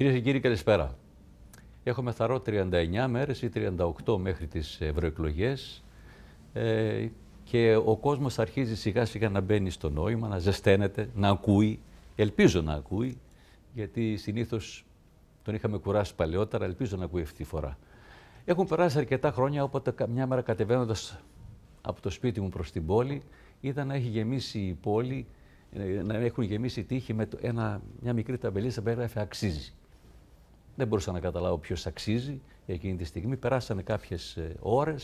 Κυρίες και κύριοι, καλησπέρα. Έχουμε θαρώ 39 μέρες ή 38 μέχρι τις ευρωεκλογές. Ε, και ο κόσμος αρχίζει σιγά σιγά να μπαίνει στο νόημα, να ζεσταίνεται, να ακούει. Ελπίζω να ακούει, γιατί συνήθως τον είχαμε κουράσει παλαιότερα, ελπίζω να ακούει αυτή τη φορά. Έχουν περάσει αρκετά χρόνια, όποτε μια μέρα κατεβαίνοντας από το σπίτι μου προς την πόλη, είδα να έχει γεμίσει η πόλη, ε, να έχουν γεμίσει τύχη με ένα, μια μικρή ταμπελίστα που έγραφε «Αξίζει». Δεν μπορούσα να καταλάβω ποιος αξίζει εκείνη τη στιγμή. Περάσανε κάποιες ε, ώρες,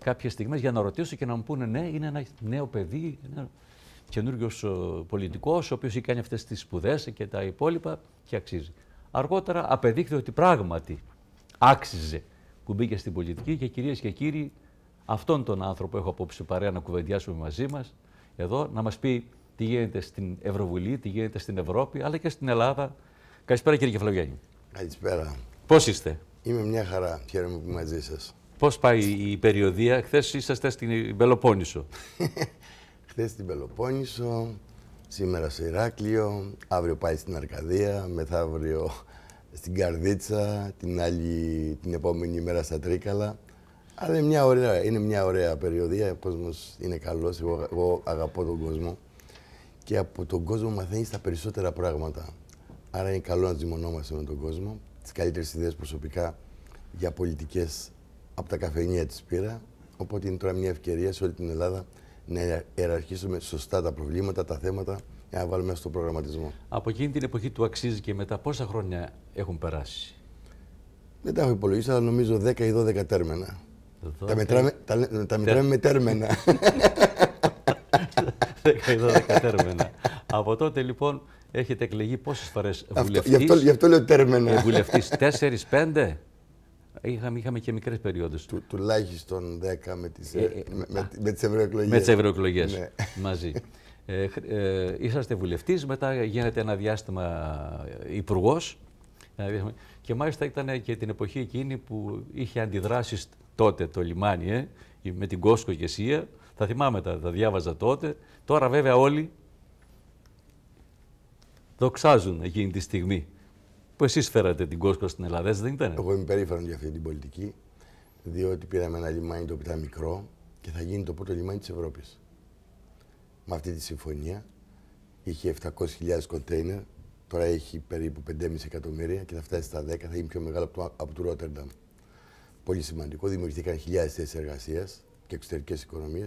κάποιε στιγμές για να ρωτήσω και να μου πούνε ναι, είναι ένα νέο παιδί, ένα καινούριο πολιτικός, ο οποίος έχει κάνει αυτές τις σπουδές και τα υπόλοιπα και αξίζει. Αργότερα απεδείχθη ότι πράγματι άξιζε που μπήκε στην πολιτική και κυρίες και κύριοι, αυτόν τον άνθρωπο έχω απόψε παρέα να κουβεντιάσουμε μαζί μας εδώ, να μας πει τι γίνεται στην Ευρωβουλή, τι γίνεται στην Ευρώπη, αλλά και στην Ελλάδα. Καλησπέρα κύριε Κεφλαβιάννη. Καλησπέρα. Πώς είστε, Είμαι μια χαρά. Χαίρομαι που είμαι μαζί σας. Πώς πάει η περιοδία, Χθες ήσασταν στην Πελοπόννησο. Χθες στην Πελοπόννησο, σήμερα στο Ηράκλειο, αύριο πάει στην Αρκαδία, μεθαύριο στην Καρδίτσα, την, άλλη, την επόμενη μέρα στα Τρίκαλα. Αλλά είναι μια ωραία, είναι μια ωραία περιοδία. Ο κόσμος είναι καλός. εγώ αγαπώ τον κόσμο. Και από τον κόσμο μαθαίνεις τα περισσότερα πράγματα. Άρα είναι καλό να δημονόμαστε με τον κόσμο. Τις καλύτερες ιδέες προσωπικά για πολιτικές από τα καφενεία της πήρα. Οπότε είναι τώρα μια ευκαιρία σε όλη την Ελλάδα να ιεραρχήσουμε σωστά τα προβλήματα, τα θέματα για να βάλουμε στο προγραμματισμό. Από εκείνη την εποχή του αξίζει και μετά πόσα χρόνια έχουν περάσει. Δεν τα έχω υπολογίσει, αλλά νομίζω 10 ή 12 τέρμενα. 12... Τα μετράμε, τα, τα μετράμε με τέρμενα. 10 ή 12 τέρμενα. Από τότε λοιπόν Έχετε εκλεγεί πόσες φορές βουλευτή. Γι' αυτό, γι αυτό λέω τέρμενα. Ε, βουλευτής 4-5. Είχαμε, είχαμε και μικρές περιόδους. Του, τουλάχιστον 10 με τις ε, ε, με, ε, με, τις ευρωεκλογές. Με τις ευρωεκλογές ναι. μαζί. Ε, ε, είσαστε βουλευτής, μετά γίνεται ένα διάστημα υπουργό. Και μάλιστα ήταν και την εποχή εκείνη που είχε αντιδράσεις τότε το λιμάνι, με την Κόσκο και Σία. Θα θυμάμαι τα, τα διάβαζα τότε. Τώρα βέβαια όλοι δοξάζουν εκείνη τη στιγμή που εσείς φέρατε την κόσπα στην Ελλάδα, δεν ήταν. Εγώ είμαι περήφανος για αυτή την πολιτική, διότι πήραμε ένα λιμάνι το οποίο ήταν μικρό και θα γίνει το πρώτο λιμάνι της Ευρώπης. Με αυτή τη συμφωνία είχε 700.000 κοντέινερ, τώρα έχει περίπου 5,5 εκατομμύρια και θα φτάσει στα 10, θα γίνει πιο μεγάλο από το, από το Ρότερνταμ. Πολύ σημαντικό, δημιουργήθηκαν χιλιάδες θέσεις εργασίας και εξωτερικές οικονομίες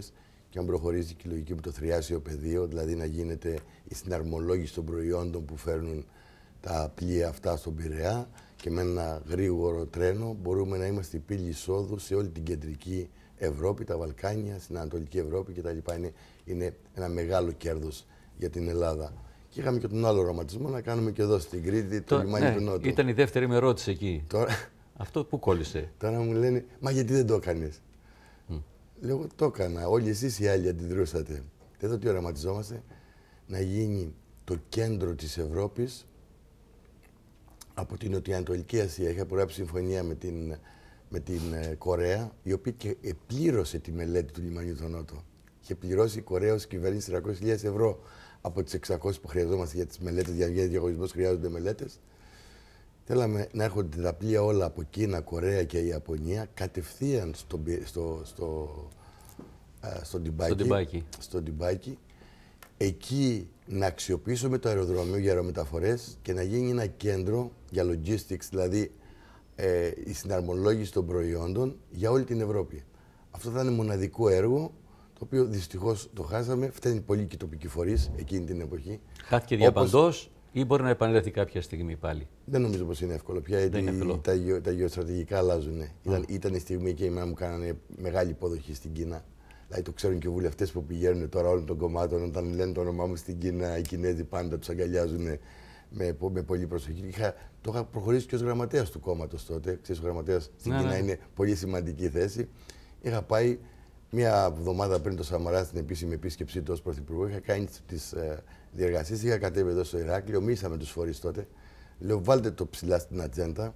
και αν προχωρήσει και η λογική που το θριάσιο πεδίο, δηλαδή να γίνεται η συναρμολόγηση των προϊόντων που φέρνουν τα πλοία αυτά στον Πειραιά και με ένα γρήγορο τρένο μπορούμε να είμαστε η πύλη εισόδου σε όλη την κεντρική Ευρώπη, τα Βαλκάνια, στην Ανατολική Ευρώπη κτλ. Είναι, είναι ένα μεγάλο κέρδος για την Ελλάδα. Και είχαμε και τον άλλο ρωματισμό να κάνουμε και εδώ στην Κρήτη, το, το λιμάνι ναι, του Νότου. Ήταν η δεύτερη με εκεί. Τώρα... Αυτό που κόλλησε. Τώρα μου λένε, μα γιατί δεν το έκανες. Λέω, το έκανα. Όλοι εσείς οι άλλοι αντιδρούσατε. Εδώ τι οραματιζόμαστε. Να γίνει το κέντρο της Ευρώπης από την Νοτιοανατολική Ασία. Είχα προγράψει συμφωνία με την, με την ε, Κορέα, η οποία και επλήρωσε τη μελέτη του λιμανιού των Νότων. Είχε πληρώσει η Κορέα ως κυβέρνηση 300.000 ευρώ από τις 600 που χρειαζόμαστε για τις μελέτες, για να χρειάζονται μελέτες. Θέλαμε να έρχονται τα πλοία όλα από Κίνα, Κορέα και Ιαπωνία κατευθείαν στο, στο, στο, στο, ντιμπάκι, στο Εκεί να αξιοποιήσουμε το αεροδρόμιο για αερομεταφορές και να γίνει ένα κέντρο για logistics, δηλαδή ε, η συναρμολόγηση των προϊόντων για όλη την Ευρώπη. Αυτό θα είναι μοναδικό έργο το οποίο δυστυχώς το χάσαμε. Φταίνει πολύ και οι τοπικοί φορείς εκείνη την εποχή. Χάθηκε διαπαντός ή μπορεί να επανέλθει κάποια στιγμή πάλι. Δεν νομίζω πως είναι εύκολο πια, γιατί Τα, γεω, τα γεωστρατηγικά αλλάζουν. Ναι. Ήταν, ήταν η στιγμή και η μάνα μου κάνανε μεγάλη υποδοχή στην Κίνα. Δηλαδή το ξέρουν και οι βουλευτές που πηγαίνουν τώρα όλων των κομμάτων. Όταν λένε το όνομά μου στην Κίνα, οι Κινέζοι πάντα τους αγκαλιάζουν με, με πολύ προσοχή. Είχα, το είχα προχωρήσει και ως γραμματέας του κόμματος τότε. Ξέρεις, ο γραμματέας στην ναι, Κίνα ναι. είναι πολύ σημαντική θέση. Είχα πάει Μία εβδομάδα πριν το Σαμαρά στην επίσημη επίσκεψή του ως Πρωθυπουργό, είχα κάνει τις ε, διεργασίες. Είχα κατέβει εδώ στο Ηράκλειο, μίλησα με τους φορείς τότε. Λέω, βάλτε το ψηλά στην ατζέντα.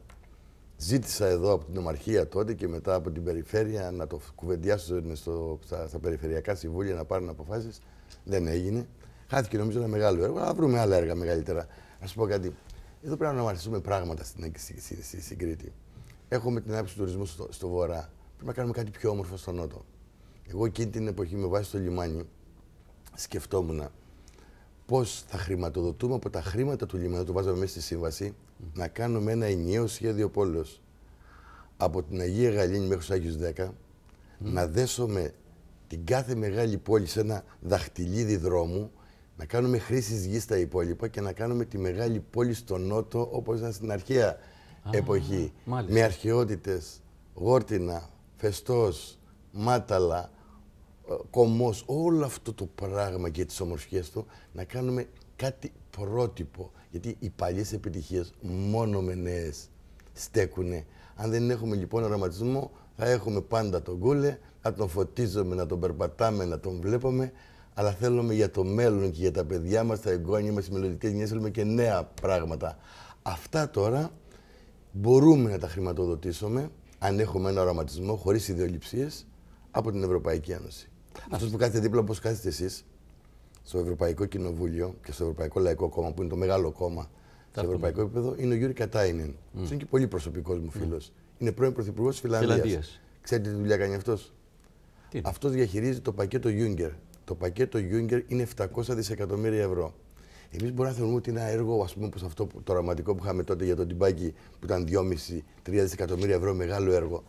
Ζήτησα εδώ από την Ομαρχία τότε και μετά από την Περιφέρεια να το κουβεντιάσουν στο, στα, στα περιφερειακά συμβούλια να πάρουν αποφάσεις. Δεν έγινε. Χάθηκε νομίζω ένα μεγάλο έργο, αλλά βρούμε άλλα έργα μεγαλύτερα. Α πω κάτι. Εδώ πρέπει να αναμαρτυρήσουμε πράγματα στην, Κρήτη. Έχουμε την άποψη τουρισμού στο, στο βορρά. Πρέπει να κάνουμε κάτι πιο όμορφο στο νότο. Εγώ εκείνη την εποχή με βάση στο λιμάνι σκεφτόμουν πώς θα χρηματοδοτούμε από τα χρήματα του λιμάνιου, το βάζαμε μέσα στη σύμβαση, να κάνουμε ένα ενιαίο σχέδιο πόλο Από την Αγία Γαλήνη μέχρι τους Άγιους 10, να δέσουμε την κάθε μεγάλη πόλη σε ένα δαχτυλίδι δρόμου, να κάνουμε χρήση γης στα υπόλοιπα και να κάνουμε τη μεγάλη πόλη στο νότο όπως ήταν στην αρχαία εποχή. Με αρχαιότητες, γόρτινα, φεστός, μάταλα, ε, κομμός όλο αυτό το πράγμα και τις ομορφιές του να κάνουμε κάτι πρότυπο. Γιατί οι παλιές επιτυχίες, μόνο με νέες στέκουν Αν δεν έχουμε λοιπόν οραματισμό θα έχουμε πάντα τον κούλε, να τον φωτίζουμε, να τον περπατάμε, να τον βλέπουμε αλλά θέλουμε για το μέλλον και για τα παιδιά μας τα εγγόνια μας, οι μελλοντικές γενιές, θέλουμε και νέα πράγματα. Αυτά τώρα μπορούμε να τα χρηματοδοτήσουμε, αν έχουμε ένα οραματισμό, χωρίς ιδεολειψίες από την Ευρωπαϊκή Ένωση. Αυτός που κάθεται δίπλα, όπω κάθεστε εσείς, στο Ευρωπαϊκό Κοινοβούλιο και στο Ευρωπαϊκό Λαϊκό Κόμμα, που είναι το μεγάλο κόμμα στο ευρωπαϊκό επίπεδο, είναι ο Γιούρι Κατάινεν. Mm. Είναι και πολύ προσωπικός μου φίλος. Mm. Είναι πρώην πρωθυπουργός της Φιλανδίας. Ξέρετε τι δουλειά κάνει αυτός. Αυτός διαχειρίζει το πακέτο Juncker. Το πακέτο Juncker είναι 700 δισεκατομμύρια ευρώ. Εμείς μπορούμε να θεωρούμε ότι ένα έργο, ας πούμε, όπως αυτό το οραματικό που είχαμε τότε για τον Τιμπάκι, που ήταν 2,5-3 δισεκατομμύρια ευρώ, μεγάλο έργο.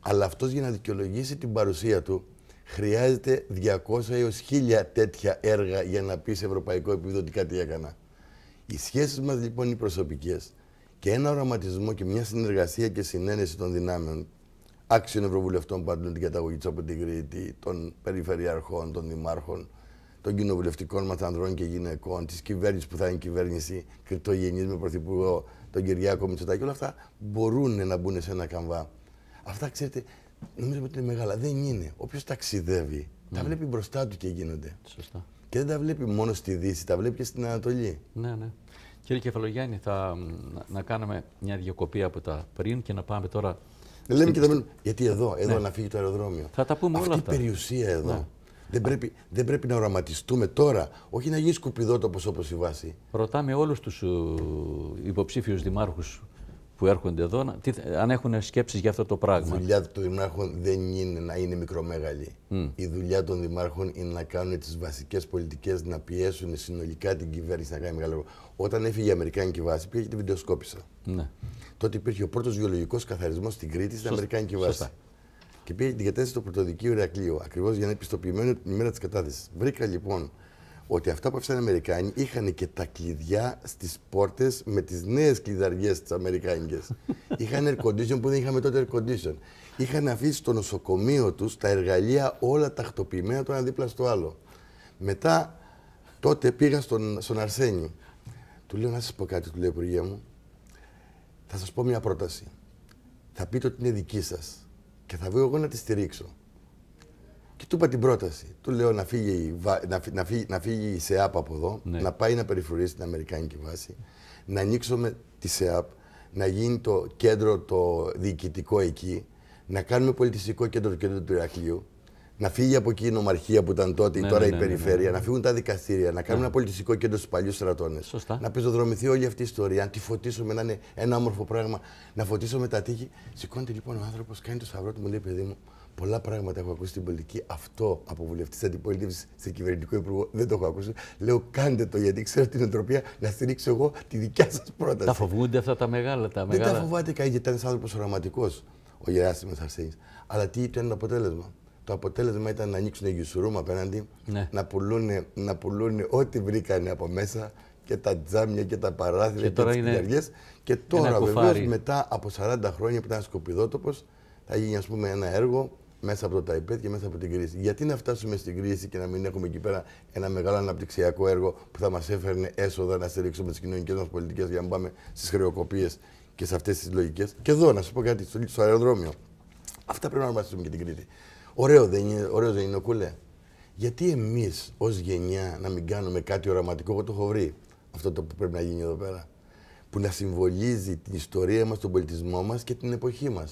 Αλλά αυτός για να δικαιολογήσει την παρουσία του χρειάζεται 200 έως 1000 τέτοια έργα για να πεις σε ευρωπαϊκό επίπεδο ότι κάτι έκανα. Οι σχέσεις μας λοιπόν οι προσωπικές και ένα οραματισμό και μια συνεργασία και συνένεση των δυνάμεων άξιων ευρωβουλευτών που αντλούν την καταγωγή του από την Κρήτη, των περιφερειαρχών, των δημάρχων, των κοινοβουλευτικών μας ανδρών και γυναικών, της κυβέρνησης που θα είναι κυβέρνηση, κρυπτογενή με πρωθυπουργό τον Κυριάκο Μητσοτάκη, όλα αυτά μπορούν να μπουν σε ένα καμβά. Αυτά ξέρετε, Νομίζω ότι είναι μεγάλα. Δεν είναι. Όποιος ταξιδεύει, mm. τα ναι. βλέπει μπροστά του και γίνονται. Σωστά. Και δεν τα βλέπει μόνο στη Δύση, τα βλέπει και στην Ανατολή. Ναι, ναι. Κύριε Κεφαλογιάννη, θα, να κάνουμε μια διακοπή από τα πριν και να πάμε τώρα. Λέμε και Γιατί εδώ, εδώ ναι. να φύγει το αεροδρόμιο. Θα τα πούμε όλα αυτά. Αυτή η περιουσία εδώ. Ναι. Δεν πρέπει, δεν πρέπει να οραματιστούμε τώρα, όχι να γίνει σκουπιδότοπος όπως η βάση. Ρωτάμε όλους τους υποψήφιους δημάρχους που έρχονται εδώ, αν έχουν σκέψεις για αυτό το πράγμα. Η δουλειά των δημάρχων δεν είναι να είναι μικρομέγαλη. Η δουλειά των δημάρχων είναι να κάνουν τις βασικές πολιτικές, να πιέσουν συνολικά την κυβέρνηση να κάνει μεγάλο Όταν έφυγε η Αμερικάνικη βάση, πήγε και τη βιντεοσκόπησα. Ναι. Τότε υπήρχε ο πρώτος γεωλογικός καθαρισμός στην Κρήτη στην Αμερικάνικη βάση. Σωστά. Και πήγε την κατέθεση στο πρωτοδικείο Ηρακλείο, ακριβώς για να είναι επιστοποιημένο την ημέρα της κατάθεσης. Βρήκα λοιπόν ότι αυτά που έφτιαξαν οι Αμερικάνοι είχαν και τα κλειδιά στις πόρτες με τις νέες κλειδαριές τι Αμερικάνικες. είχαν air condition που δεν είχαμε τότε air condition. Είχαν αφήσει στο νοσοκομείο τους τα εργαλεία όλα τακτοποιημένα το ένα δίπλα στο άλλο. Μετά τότε πήγα στον, στον Του λέω να σας πω κάτι, του λέω Υπουργέ μου. Θα σας πω μια πρόταση. Θα πείτε ότι είναι δική σας και θα βγω εγώ να τη στηρίξω. Και του είπα την πρόταση. Του λέω να φύγει, να να φύγει, να φύγει η ΣΕΑΠ από εδώ, ναι. να πάει να περιφρουρήσει την Αμερικάνικη βάση, να ανοίξουμε τη ΣΕΑΠ, να γίνει το κέντρο το διοικητικό εκεί, να κάνουμε πολιτιστικό κέντρο το κέντρο του Ηρακλείου, να φύγει από εκεί η νομαρχία που ήταν τότε, ναι, τώρα ναι, η ναι, περιφέρεια, να φύγουν τα δικαστήρια, να κάνουμε ένα πολιτιστικό κέντρο στους παλιούς στρατώνες. Να πεζοδρομηθεί όλη αυτή η ιστορία, να τη φωτίσουμε, να είναι ένα όμορφο πράγμα, να φωτίσουμε τα τείχη. Σηκώνεται λοιπόν ο άνθρωπος, κάνει το σαυρό του, μου λέει παιδί μου, Πολλά πράγματα έχω ακούσει στην πολιτική. Αυτό από βουλευτής αντιπολίτευσης σε κυβερνητικό υπουργό δεν το έχω ακούσει. Λέω κάντε το γιατί ξέρω την οτροπία να στηρίξω εγώ τη δικιά σας πρόταση. Τα φοβούνται αυτά τα μεγάλα. Τα μεγάλα. Δεν τα φοβάται κανείς γιατί ήταν άνθρωπος οραματικός ο Γεράσιμος Αρσέη. Αλλά τι ήταν το αποτέλεσμα. Το αποτέλεσμα ήταν να ανοίξουν γιουσουρούμ απέναντι, ναι. να, πουλούν, να ό,τι βρήκανε από μέσα και τα τζάμια και τα παράθυρα και, και τις είναι... Και τώρα βεβαίως μετά από 40 χρόνια που ήταν σκοπιδότοπος θα γίνει ας πούμε ένα έργο μέσα από το ΤΑΙΠΕΤ και μέσα από την κρίση. Γιατί να φτάσουμε στην κρίση και να μην έχουμε εκεί πέρα ένα μεγάλο αναπτυξιακό έργο που θα μας έφερνε έσοδα να στηρίξουμε τις κοινωνικές μας πολιτικές για να πάμε στις χρεοκοπίες και σε αυτές τις λογικές. Και εδώ να σου πω κάτι στο αεροδρόμιο. Αυτά πρέπει να μάθουμε και την Κρήτη. Ωραίο δεν είναι, ωραίο δεν είναι ο κουλέ. Γιατί εμείς ως γενιά να μην κάνουμε κάτι οραματικό, εγώ το έχω βρει αυτό που πρέπει να γίνει εδώ πέρα. Που να συμβολίζει την ιστορία μας, τον πολιτισμό μας και την εποχή μας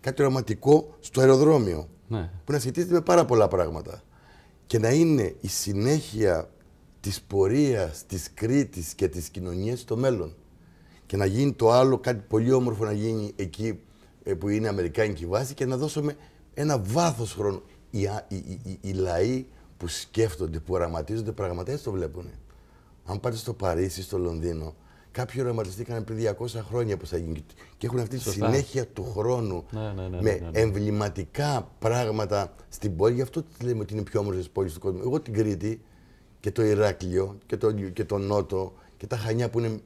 κάτι οραματικό στο αεροδρόμιο. Ναι. Που να σχετίζεται με πάρα πολλά πράγματα. Και να είναι η συνέχεια της πορείας, της Κρήτης και της κοινωνίας στο μέλλον. Και να γίνει το άλλο κάτι πολύ όμορφο να γίνει εκεί ε, που είναι Αμερικάνικη βάση και να δώσουμε ένα βάθος χρόνου. Οι, οι, λαοί που σκέφτονται, που οραματίζονται, πραγματικά το βλέπουν. Αν πάτε στο Παρίσι, στο Λονδίνο, Κάποιοι ρομαντιστήκαν πριν 200 χρόνια που θα γίνει. Και έχουν αυτή τη συνέχεια του χρόνου ναι, ναι, ναι, ναι με ναι, ναι. εμβληματικά πράγματα στην πόλη. Γι' αυτό τη λέμε ότι είναι πιο όμορφη πόλεις του κόσμου. Εγώ την Κρήτη και το Ηράκλειο και το, και το Νότο και τα Χανιά που είναι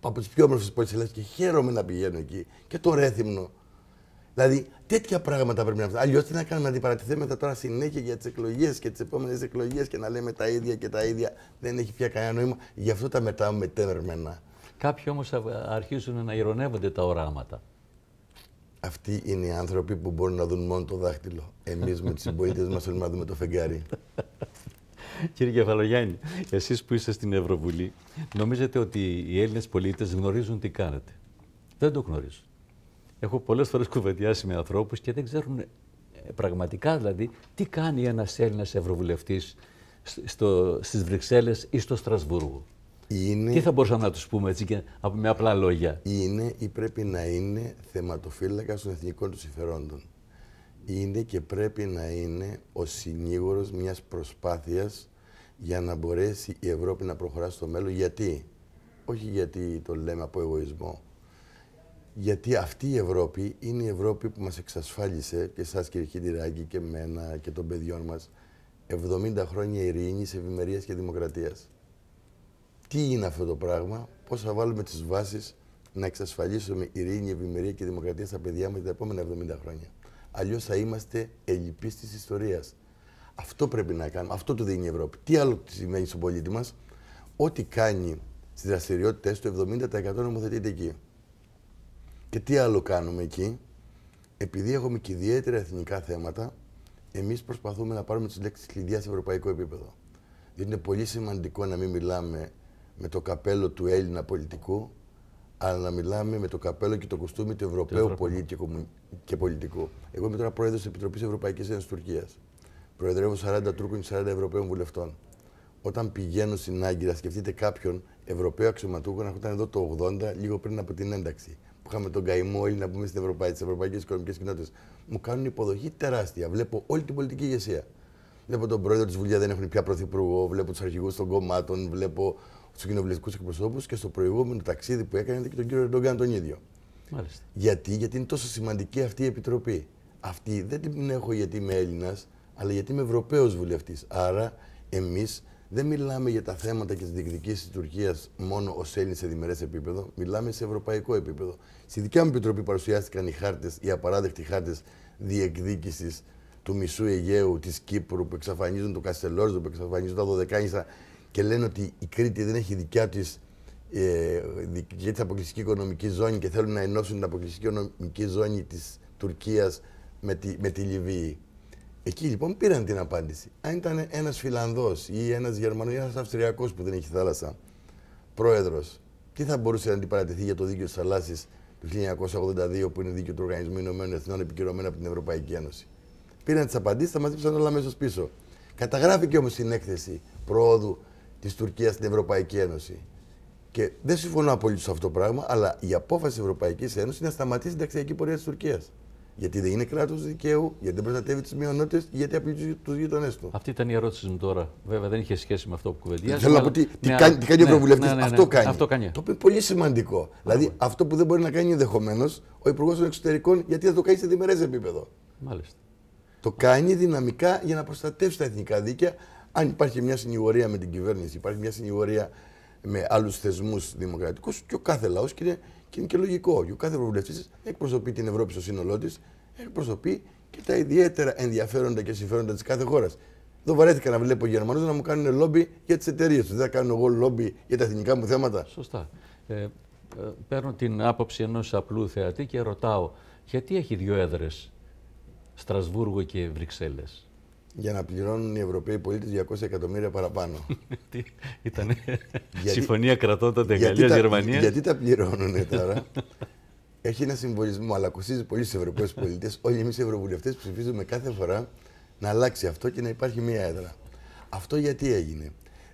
από τις πιο όμορφες πόλεις της Ελλάδας και χαίρομαι να πηγαίνω εκεί. Και το Ρέθυμνο Δηλαδή, τέτοια πράγματα πρέπει να φτάσουν. Αλλιώς τι να κάνουμε, να αντιπαρατηθούμε τώρα συνέχεια για τις εκλογές και τις επόμενες εκλογές και να λέμε τα ίδια και τα ίδια. Δεν έχει πια κανένα νόημα. Γι' αυτό τα μετάμε με τέρμενα. Κάποιοι όμως αρχίζουν να ηρωνεύονται τα οράματα. Αυτοί είναι οι άνθρωποι που μπορούν να δουν μόνο το δάχτυλο. Εμείς με τους συμπολίτες μας θέλουμε να δούμε το φεγγάρι. Κύριε Κεφαλογιάννη, εσείς που είστε στην Ευρωβουλή, νομίζετε ότι οι Έλληνες πολίτες γνωρίζουν τι κάνετε. Δεν το γνωρίζουν. Έχω πολλές φορές κουβεντιάσει με ανθρώπους και δεν ξέρουν ε, πραγματικά δηλαδή τι κάνει ένας Έλληνας ευρωβουλευτής στις Βρυξέλλες ή στο Στρασβούργο. Είναι... Τι θα μπορούσαμε να τους πούμε έτσι και με απλά λόγια. Είναι ή πρέπει να είναι θεματοφύλακα των εθνικών τους συμφερόντων. Είναι και πρέπει να είναι ο συνήγορος μιας προσπάθειας για να μπορέσει η Ευρώπη να προχωράσει στο μέλλον. Γιατί, όχι γιατί το λέμε από εγωισμό, γιατί αυτή η Ευρώπη είναι η Ευρώπη που μας εξασφάλισε και εσάς κύριε Χιντυράκη και εμένα και των παιδιών μας 70 χρόνια ειρήνης, ευημερίας και δημοκρατίας. Τι είναι αυτό το πράγμα, πώς θα βάλουμε τις βάσεις να εξασφαλίσουμε ειρήνη, ευημερία και δημοκρατία στα παιδιά μας τα επόμενα 70 χρόνια. Αλλιώς θα είμαστε ελλειπείς της ιστορίας. Αυτό πρέπει να κάνουμε, αυτό το δίνει η Ευρώπη. Τι άλλο σημαίνει στον πολίτη μας, ό,τι κάνει στις δραστηριότητες του 70% νομοθετείται εκεί. Και τι άλλο κάνουμε εκεί. Επειδή έχουμε και ιδιαίτερα εθνικά θέματα, εμείς προσπαθούμε να πάρουμε τι λέξει κλειδιά σε ευρωπαϊκό επίπεδο. Δεν είναι πολύ σημαντικό να μην μιλάμε με το καπέλο του Έλληνα πολιτικού, αλλά να μιλάμε με το καπέλο και το κοστούμι του Ευρωπαίου πολιτικού και πολιτικού. Εγώ είμαι τώρα πρόεδρος της Επιτροπής Ευρωπαϊκής Ένωσης Τουρκίας. Προεδρεύω 40 Τούρκων και 40 Ευρωπαίων βουλευτών. Όταν πηγαίνω στην Άγκυρα, σκεφτείτε κάποιον Ευρωπαίο αξιωματούχο να ήταν εδώ το 80, λίγο πριν από την ένταξη είχαμε τον καημό Έλληνα να πούμε στην Ευρωπαϊκή, στις Ευρωπαϊκές Οικονομικές Κοινότητες, μου κάνουν υποδοχή τεράστια. Βλέπω όλη την πολιτική ηγεσία. Βλέπω τον πρόεδρο της Βουλή, δεν έχουν πια πρωθυπουργό. Βλέπω τους αρχηγούς των κομμάτων, βλέπω τους κοινοβουλευτικούς εκπροσώπους και στο προηγούμενο ταξίδι που έκανε και τον κύριο Ερντογκάν τον ίδιο. Μάλιστα. Γιατί, γιατί είναι τόσο σημαντική αυτή η επιτροπή. Αυτή δεν την έχω γιατί είμαι Έλληνας, αλλά γιατί είμαι Ευρωπαίος βουλευτής. Άρα εμείς δεν μιλάμε για τα θέματα και τις διεκδικήσεις της Τουρκίας μόνο ως Έλληνες σε διμερές επίπεδο, μιλάμε σε ευρωπαϊκό επίπεδο. Στη δικιά μου επιτροπή παρουσιάστηκαν οι χάρτες, οι απαράδεκτοι χάρτες διεκδίκησης του μισού Αιγαίου, της Κύπρου, που εξαφανίζουν το Καστελόριζο, που εξαφανίζουν τα Δωδεκάνησα και λένε ότι η Κρήτη δεν έχει δικιά της ε, αποκλειστική οικονομική ζώνη και θέλουν να ενώσουν την αποκλειστική οικονομική ζώνη της Τουρκίας με, τη, με τη Λιβύη. Εκεί λοιπόν πήραν την απάντηση. Αν ήταν ένας Φιλανδός ή ένας Γερμανός ή ένας Αυστριακός που δεν έχει θάλασσα πρόεδρος, τι θα μπορούσε να αντιπαρατηθεί για το δίκαιο της θαλάσσης του 1982 που είναι δίκαιο του Οργανισμού Ηνωμένων Εθνών επικυρωμένο από την Ευρωπαϊκή Ένωση. Πήραν τις απαντήσεις, τα μαζέψαν όλα μέσα πίσω. Καταγράφηκε όμως την έκθεση προόδου της Τουρκίας στην Ευρωπαϊκή Ένωση. Και δεν συμφωνώ απολύτως σε αυτό το πράγμα, αλλά η απόφαση της Ευρωπαϊκής Ένωσης είναι να σταματήσει την ταξιακή πορεία της Τουρκίας. Γιατί δεν είναι κράτος δικαίου, γιατί δεν προστατεύει τις μειονότητες, γιατί απειλεί τους γείτονέ του. Αυτή ήταν η ερώτησή μου τώρα. Βέβαια δεν είχε σχέση με αυτό που κουβεντιάζει. Θέλω να πω τι, κάνει, τι κάνει ο Ευρωβουλευτή. Ναι, ναι, ναι, αυτό, κάνει. Το οποίο πολύ σημαντικό. Δηλαδή αυτό που δεν μπορεί να κάνει ενδεχομένως ο Υπουργός των Εξωτερικών, γιατί θα το κάνει σε διμερές επίπεδο. Μάλιστα. Το κάνει δυναμικά για να προστατεύσει τα εθνικά δίκαια. Αν υπάρχει μια συνηγορία με την κυβέρνηση, υπάρχει μια συνηγορία με άλλους θεσμούς δημοκρατικούς και ο κάθε λαός και και είναι και λογικό. Και ο κάθε ευρωβουλευτής εκπροσωπεί την Ευρώπη στο σύνολό της, εκπροσωπεί και τα ιδιαίτερα ενδιαφέροντα και συμφέροντα της κάθε χώρας. Δεν βαρέθηκα να βλέπω Γερμανούς να μου κάνουν λόμπι για τις εταιρείες τους. Δεν θα κάνω εγώ λόμπι για τα εθνικά μου θέματα. Σωστά. Ε, ε παίρνω την άποψη ενός απλού θεατή και ρωτάω γιατί έχει δύο έδρες Στρασβούργο και Βρυξέλλες για να πληρώνουν οι Ευρωπαίοι πολίτες 200 εκατομμύρια Τι, παραπάνω. Ήταν συμφωνία κρατών τότε Γαλλία-Γερμανία. Γιατί τα πληρώνουν τώρα. Έχει ένα συμβολισμό, αλλά κοστίζει πολύ στους Ευρωπαίους πολίτες. Όλοι εμείς οι Ευρωβουλευτές ψηφίζουμε κάθε φορά να αλλάξει αυτό και να υπάρχει μία έδρα. Αυτό γιατί έγινε.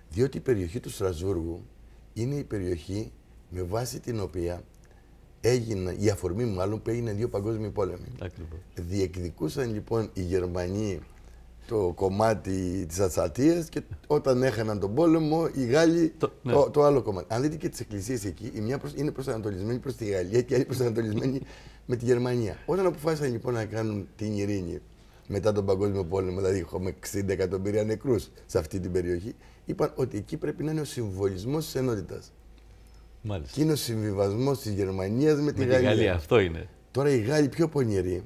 Διότι η περιοχή του Στρασβούργου είναι η περιοχή με βάση την οποία έγινε, η αφορμή μάλλον που έγινε δύο παγκόσμιοι πόλεμοι. Διεκδικούσαν λοιπόν οι Γερμανοί το κομμάτι της Ατσατία και όταν έχαναν τον πόλεμο, οι Γάλλοι το, ναι. άλλο κομμάτι. Αν δείτε και τις εκκλησίες εκεί, η μια προς, είναι προσανατολισμένη προς τη Γαλλία και η άλλη προσανατολισμένη με τη Γερμανία. Όταν αποφάσισαν λοιπόν να κάνουν την ειρήνη μετά τον Παγκόσμιο Πόλεμο, δηλαδή έχουμε 60 εκατομμύρια νεκρούς σε αυτή την περιοχή, είπαν ότι εκεί πρέπει να είναι ο συμβολισμός της ενότητας. Μάλιστα. Και είναι ο συμβιβασμός της Γερμανίας με, τη Γαλλία. Γαλλία. Αυτό είναι. Τώρα οι Γάλλοι πιο πονηροί,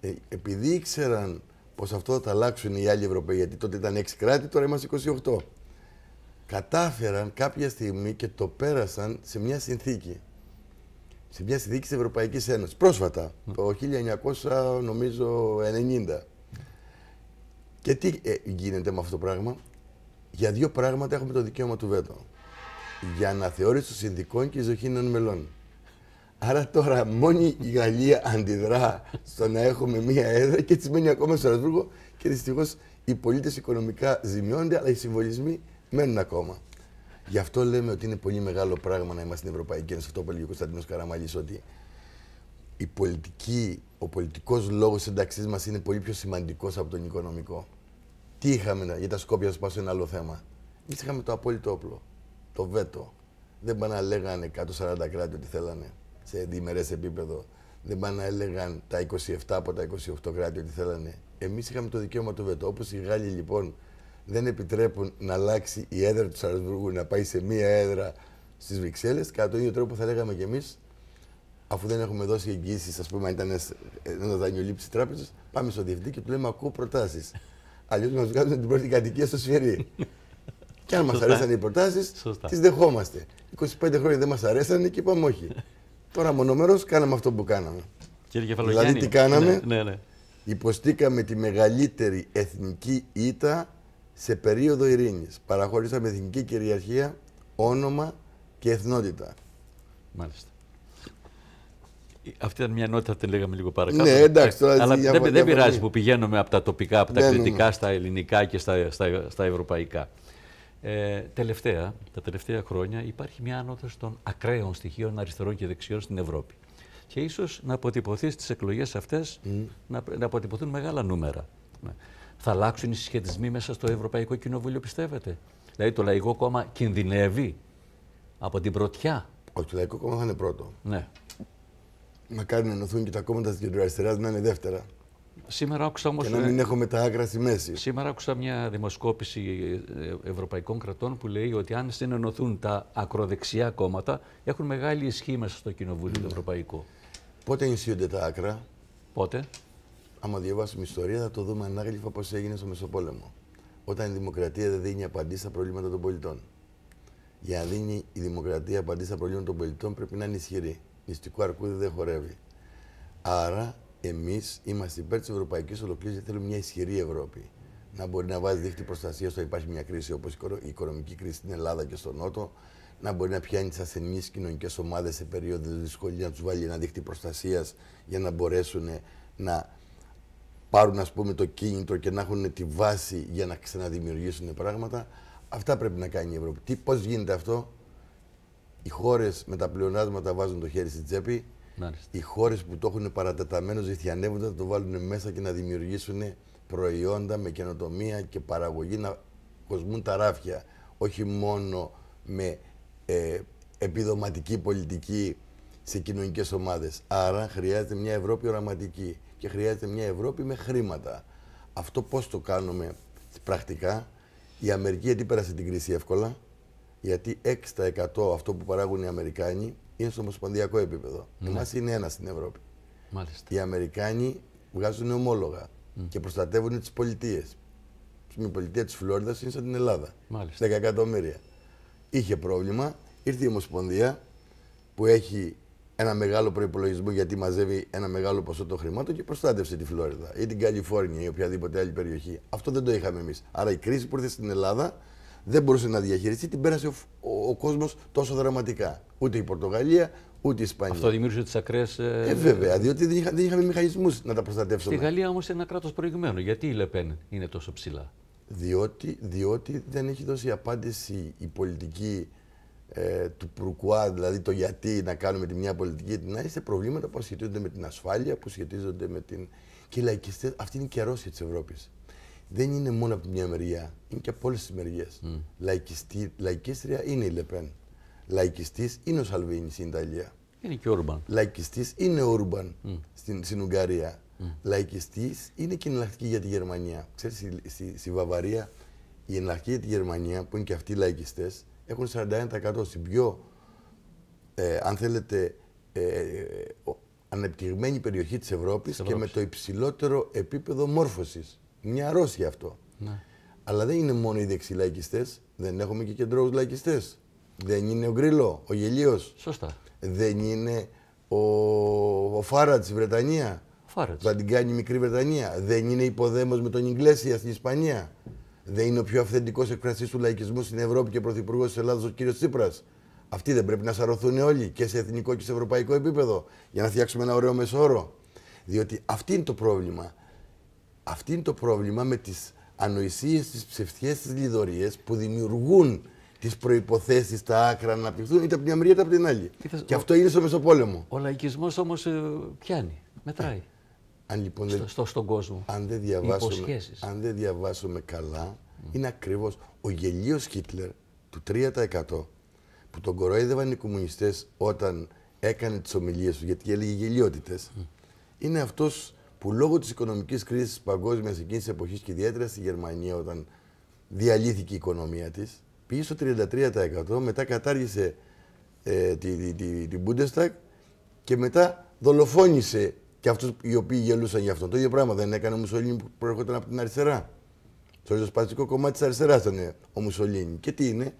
ε, επειδή ήξεραν πως αυτό θα τα αλλάξουν οι άλλοι Ευρωπαίοι, γιατί τότε ήταν 6 κράτη, τώρα είμαστε 28. Κατάφεραν κάποια στιγμή και το πέρασαν σε μια συνθήκη. Σε μια συνθήκη της Ευρωπαϊκής Ένωσης. Πρόσφατα, το 1990. Νομίζω, Και τι ε, γίνεται με αυτό το πράγμα. Για δύο πράγματα έχουμε το δικαίωμα του βέτο. Για αναθεώρηση των συνδικών και ζωχήνων μελών. Άρα τώρα μόνη η Γαλλία αντιδρά στο να έχουμε μία έδρα και έτσι μένει ακόμα στο Στρασβούργο και δυστυχώς οι πολίτες οικονομικά ζημιώνται, αλλά οι συμβολισμοί μένουν ακόμα. Γι' αυτό λέμε ότι είναι πολύ μεγάλο πράγμα να είμαστε στην Ευρωπαϊκή Ένωση. Αυτό που έλεγε ο Κωνσταντινό Καραμαλής, ότι η πολιτική, ο πολιτικός λόγος ένταξής μας είναι πολύ πιο σημαντικός από τον οικονομικό. Τι είχαμε για τα Σκόπια, να σπάσω ένα άλλο θέμα. Εμεί είχαμε το απόλυτο όπλο, το βέτο. Δεν πάνε να λέγανε 140 κράτη ότι θέλανε σε διμερές επίπεδο δεν πάνε να έλεγαν τα 27 από τα 28 κράτη ότι θέλανε. Εμείς είχαμε το δικαίωμα του βέτο. Όπως οι Γάλλοι λοιπόν δεν επιτρέπουν να αλλάξει η έδρα του Σαρασβούργου να πάει σε μία έδρα στις Βρυξέλλες, κατά τον ίδιο τρόπο θα λέγαμε κι εμείς αφού δεν έχουμε δώσει εγγύσει, ας πούμε, αν ήταν ένας λήψη τράπεζας, πάμε στο διευθυντή και του λέμε: Ακούω προτάσεις. Αλλιώς μας βγάζουν την πρώτη κατοικία στο σφυρί. και αν μας αρέσαν οι προτάσεις, τις δεχόμαστε. 25 χρόνια δεν μας αρέσαν και είπαμε όχι. Τώρα μονομερός κάναμε αυτό που κάναμε. Κύριε Κεφαλογιάννη. Δηλαδή τι κάναμε. Ναι, ναι, ναι, Υποστήκαμε τη μεγαλύτερη εθνική ήττα σε περίοδο ειρήνης. Παραχωρήσαμε εθνική κυριαρχία, όνομα και εθνότητα. Μάλιστα. Ε, αυτή ήταν μια νότα, την λέγαμε λίγο παρακάτω. Ναι, εντάξει, ε, Αλλά δεν, δεν πειράζει που πηγαίνουμε από τα τοπικά, από τα ναι, ναι, κριτικά στα ελληνικά και στα, στα, στα ευρωπαϊκά. Ε, τελευταία, τα τελευταία χρόνια υπάρχει μια άνοδος των ακραίων στοιχείων αριστερών και δεξιών στην Ευρώπη. Και ίσως να αποτυπωθεί στις εκλογές αυτές, να, να αποτυπωθούν μεγάλα νούμερα. Θα αλλάξουν οι συσχετισμοί μέσα στο Ευρωπαϊκό Κοινοβούλιο, πιστεύετε. Δηλαδή το Λαϊκό Κόμμα κινδυνεύει από την πρωτιά. Όχι, το Λαϊκό Κόμμα θα είναι πρώτο. Ναι. Μακάρι να ενωθούν και τα κόμματα της κεντροαριστεράς να είναι δεύτερα. Σήμερα άκουσα όμως... Και να μην ε, έχουμε τα άκρα στη μέση. Σήμερα άκουσα μια δημοσκόπηση ε, ευρωπαϊκών κρατών που λέει ότι αν συνενωθούν τα ακροδεξιά κόμματα έχουν μεγάλη ισχύ μέσα στο κοινοβούλιο mm. ευρωπαϊκό. Πότε ενισχύονται τα άκρα. Πότε. Άμα διαβάσουμε ιστορία θα το δούμε ανάγλυφα πώς έγινε στο Μεσοπόλεμο. Όταν η δημοκρατία δεν δίνει απαντήσεις στα προβλήματα των πολιτών. Για να δίνει η δημοκρατία απαντήσεις στα προβλήματα των πολιτών πρέπει να είναι ισχυρή. Μυστικό αρκούδι δεν χορεύει. Άρα Εμείς είμαστε υπέρ της ευρωπαϊκής ολοκλήρωσης γιατί θέλουμε μια ισχυρή Ευρώπη. Να μπορεί να βάζει δίχτυ προστασία όταν υπάρχει μια κρίση όπως η οικονομική κρίση στην Ελλάδα και στον Νότο. Να μπορεί να πιάνει τις ασθενείς κοινωνικές ομάδες σε περίοδο δυσκολίας, να τους βάλει ένα δίχτυ προστασίας για να μπορέσουν να πάρουν ας το κίνητρο και να έχουν τη βάση για να ξαναδημιουργήσουν πράγματα. Αυτά πρέπει να κάνει η Ευρώπη. Πώς γίνεται αυτό, οι χώρες με τα πλεονάσματα βάζουν το χέρι στην τσέπη, οι χώρες που το έχουν παρατεταμένο ζητιανεύοντα θα το βάλουν μέσα και να δημιουργήσουν προϊόντα με καινοτομία και παραγωγή να κοσμούν τα ράφια. Όχι μόνο με ε, επιδοματική πολιτική σε κοινωνικές ομάδες. Άρα χρειάζεται μια Ευρώπη οραματική και χρειάζεται μια Ευρώπη με χρήματα. Αυτό πώς το κάνουμε πρακτικά. Η Αμερική γιατί πέρασε την κρίση εύκολα, γιατί 6% αυτό που παράγουν οι Αμερικάνοι είναι στο ομοσπονδιακό επίπεδο. Ναι. Εμάς είναι ένα στην Ευρώπη. Μάλιστα. Οι Αμερικάνοι βγάζουν ομόλογα και προστατεύουν τις πολιτείες. Η πολιτεία της Φλόριδας είναι σαν την Ελλάδα. Μάλιστα. 10 εκατομμύρια. Είχε πρόβλημα, ήρθε η Ομοσπονδία που έχει ένα μεγάλο προπολογισμό γιατί μαζεύει ένα μεγάλο ποσό των χρημάτων και προστάτευσε τη Φλόριδα ή την Καλιφόρνια ή οποιαδήποτε άλλη περιοχή. Αυτό δεν το είχαμε εμείς. Άρα η κρίση που ήρθε στην Ελλάδα δεν μπορούσε να διαχειριστεί, την πέρασε ο, ο, κόσμος τόσο δραματικά. Ούτε η Πορτογαλία, ούτε η Ισπανία. Αυτό δημιούργησε τις ακραίες. Ε, ε, βέβαια, διότι δεν, είχα, δεν είχαμε μηχανισμούς να τα προστατεύσουμε. Στη Γαλλία όμως είναι ένα κράτος προηγμένο. Γιατί η Λεπέν είναι τόσο ψηλά. Διότι, διότι δεν έχει δώσει απάντηση η πολιτική ε, του Προυκουά, δηλαδή το γιατί να κάνουμε τη μια πολιτική την άλλη, σε προβλήματα που σχετίζονται με την ασφάλεια, που σχετίζονται με την. Και οι λαϊκιστές, αυτή είναι η καιρόσια της Ευρώπης δεν είναι μόνο από μια μεριά, είναι και από όλες τις μεριές. Mm. Λαϊκίστρια είναι η Λεπέν. Λαϊκιστής είναι ο Σαλβίνη στην Ιταλία. Είναι και ο Ορμπαν. Λαϊκιστής είναι ο Ορμπαν στην, στην Ουγγαρία. Mm. Λαϊκιστής είναι και η εναλλακτική για τη Γερμανία. Ξέρεις, στη, στη, Βαβαρία, η εναλλακτική για τη Γερμανία, που είναι και αυτοί οι λαϊκιστές, έχουν 41% στην πιο, ε, αν θέλετε, ε, ανεπτυγμένη περιοχή της Ευρώπης και με το υψηλότερο επίπεδο μόρφωσης. Είναι αρρώστια αυτό. Ναι. Αλλά δεν είναι μόνο οι δεξιλαϊκιστές. Δεν έχουμε και κεντρώους λαϊκιστές. Δεν είναι ο Γκρίλο, ο Γελίος. Σωστά. Δεν είναι ο, ο Φάρα της Βρετανία. Φάρατς. Θα την κάνει η μικρή Βρετανία. Δεν είναι υποδέμος με τον Ιγκλέσια στην Ισπανία. Δεν είναι ο πιο αυθεντικός εκφραστής του λαϊκισμού στην Ευρώπη και πρωθυπουργός της Ελλάδα ο κύριος Τσίπρας. Αυτοί δεν πρέπει να σαρωθούν όλοι και σε εθνικό και σε ευρωπαϊκό επίπεδο για να φτιάξουμε ένα ωραίο μεσόωρο. Διότι αυτό είναι το πρόβλημα. Αυτή είναι το πρόβλημα με τις ανοησίες, τις ψευτιές, τις λιδωρίες που δημιουργούν τις προποθέσει, τα άκρα να αναπτυχθούν είτε από μια μεριά είτε από την άλλη. και αυτό είναι στο Μεσοπόλεμο. Ο λαϊκισμός όμως ε, πιάνει, μετράει. Ε, αν λοιπόν στο, στο, στον κόσμο. Αν δεν διαβάσουμε, αν δεν διαβάσουμε καλά, είναι ακριβώς ο γελίος Χίτλερ του 3% που τον κοροϊδεύαν οι κομμουνιστές όταν έκανε τις ομιλίες του γιατί έλεγε γελιότητες. Είναι αυτός που λόγω της οικονομικής κρίσης παγκόσμιας εκείνης τη εποχής και ιδιαίτερα στη Γερμανία, όταν διαλύθηκε η οικονομία της, πήγε στο 33%, μετά κατάργησε ε, την τη, Bundestag και μετά δολοφόνησε και αυτούς οι οποίοι γελούσαν για αυτό. Το ίδιο πράγμα δεν έκανε ο Μουσολίνη που προέρχονταν από την αριστερά. Στο ριζοσπαστικό κομμάτι της αριστεράς ήταν ο Μουσολίνη. Και τι είναι,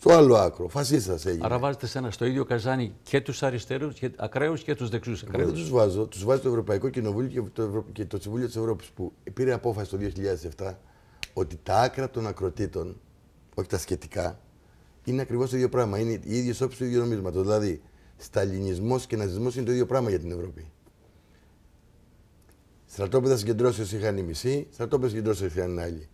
στο άλλο άκρο, φασίστας έγινε. Άρα βάζετε ένα στο ίδιο καζάνι και τους αριστερούς ακραίους και τους δεξιούς ακραίους. Δεν τους βάζω. Τους βάζει το Ευρωπαϊκό Κοινοβούλιο και το, Ευρω... το Συμβούλιο της Ευρώπης που πήρε απόφαση το 2007 ότι τα άκρα των ακροτήτων, όχι τα σχετικά, είναι ακριβώς το ίδιο πράγμα. Είναι οι ίδιες όψεις του ίδιου νομίσματος. Δηλαδή, σταλινισμός και ναζισμός είναι το ίδιο πράγμα για την Ευρώπη. Στρατόπεδα συγκεντρώσεως είχαν οι μισοί, στρατόπεδα συγκεντρώσεως είχαν οι άλλοι.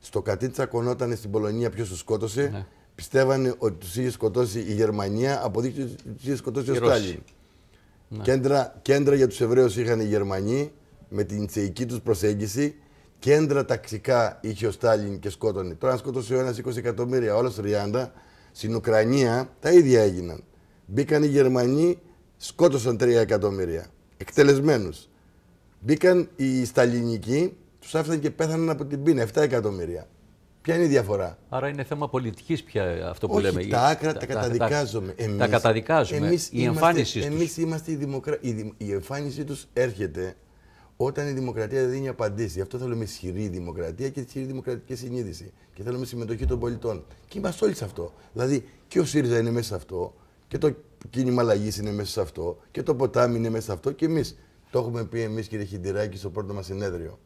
Στο Κατίτσα κονόταν στην Πολωνία ποιος τους σκότωσε. Ναι πιστεύανε ότι τους είχε σκοτώσει η Γερμανία, αποδείχτηκε ότι τους είχε σκοτώσει ο Στάλιν. Ναι. Κέντρα, κέντρα για τους Εβραίους είχαν οι Γερμανοί με την τσεϊκή τους προσέγγιση. Κέντρα ταξικά είχε ο Στάλιν και σκότωνε. Τώρα, αν σκότωσε ο ένας 20 εκατομμύρια, όλος 30, στην Ουκρανία τα ίδια έγιναν. Μπήκαν οι Γερμανοί, σκότωσαν 3 εκατομμύρια. Εκτελεσμένους. Μπήκαν οι Σταλινικοί, τους άφησαν και πέθαναν από την πείνα 7 εκατομμύρια. Ποια είναι η διαφορά. Άρα είναι θέμα πολιτικής πια αυτό που Όχι, λέμε. Τα άκρα τα, καταδικάζουμε. Τα, εμείς, τα καταδικάζουμε. η εμφάνιση Εμείς είμαστε η, δημοκρα... η, εμφάνιση τους έρχεται όταν η δημοκρατία δίνει απαντήσει. αυτό θέλουμε ισχυρή δημοκρατία και ισχυρή δημοκρατική συνείδηση. Και θέλουμε συμμετοχή των πολιτών. Και είμαστε όλοι σε αυτό. Δηλαδή και ο ΣΥΡΙΖΑ είναι μέσα σε αυτό. Και το κίνημα αλλαγής είναι μέσα σε αυτό. Και το ποτάμι είναι μέσα σε αυτό. Και εμείς. Το έχουμε πει εμείς, κύριε Χιντηράκη, στο πρώτο μας συνέδριο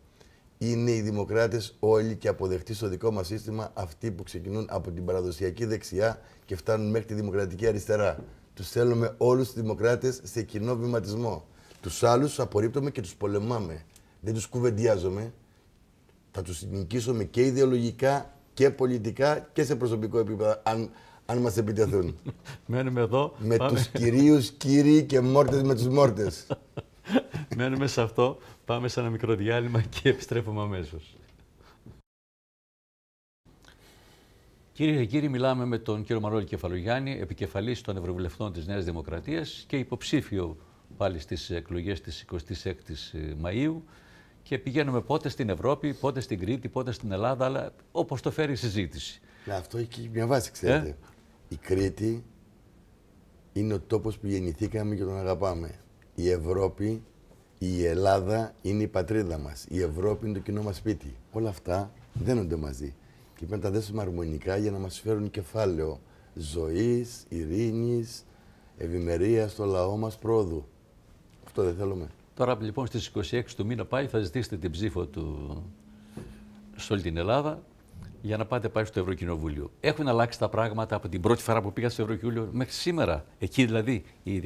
είναι οι δημοκράτες όλοι και αποδεχτεί στο δικό μας σύστημα αυτοί που ξεκινούν από την παραδοσιακή δεξιά και φτάνουν μέχρι τη δημοκρατική αριστερά. Τους θέλουμε όλους τους δημοκράτες σε κοινό βηματισμό. Τους άλλους απορρίπτουμε και τους πολεμάμε. Δεν τους κουβεντιάζουμε. Θα τους νικήσουμε και ιδεολογικά και πολιτικά και σε προσωπικό επίπεδο, αν, αν μας επιτεθούν. Μένουμε εδώ. Με τους κυρίους, κύριοι και μόρτες με τους μόρτες. Μένουμε σε αυτό, πάμε σε ένα μικρό διάλειμμα και επιστρέφουμε αμέσως. Κυρίε και κύριοι, μιλάμε με τον κύριο Μαρόλη Κεφαλογιάννη, επικεφαλής των Ευρωβουλευτών της Νέας Δημοκρατίας και υποψήφιο πάλι στις εκλογές της 26η Μαου. Και πηγαίνουμε πότε στην Ευρώπη, πότε στην Κρήτη, πότε στην Ελλάδα, αλλά όπως το φέρει η συζήτηση. Ναι, αυτό έχει μια βάση, ξέρετε. Ε? Η Κρήτη είναι ο τόπος που γεννηθήκαμε και τον αγαπάμε η Ευρώπη, η Ελλάδα είναι η πατρίδα μας. Η Ευρώπη είναι το κοινό μας σπίτι. Όλα αυτά δένονται μαζί. Και πρέπει να τα δέσουμε αρμονικά για να μας φέρουν κεφάλαιο ζωής, ειρήνης, ευημερία στο λαό μας πρόοδου. Αυτό δεν θέλουμε. Τώρα λοιπόν στις 26 του μήνα πάει θα ζητήσετε την ψήφο του σε όλη την Ελλάδα για να πάτε πάλι στο Ευρωκοινοβούλιο. Έχουν αλλάξει τα πράγματα από την πρώτη φορά που πήγα στο Ευρωκοινοβούλιο μέχρι σήμερα. Εκεί δηλαδή η,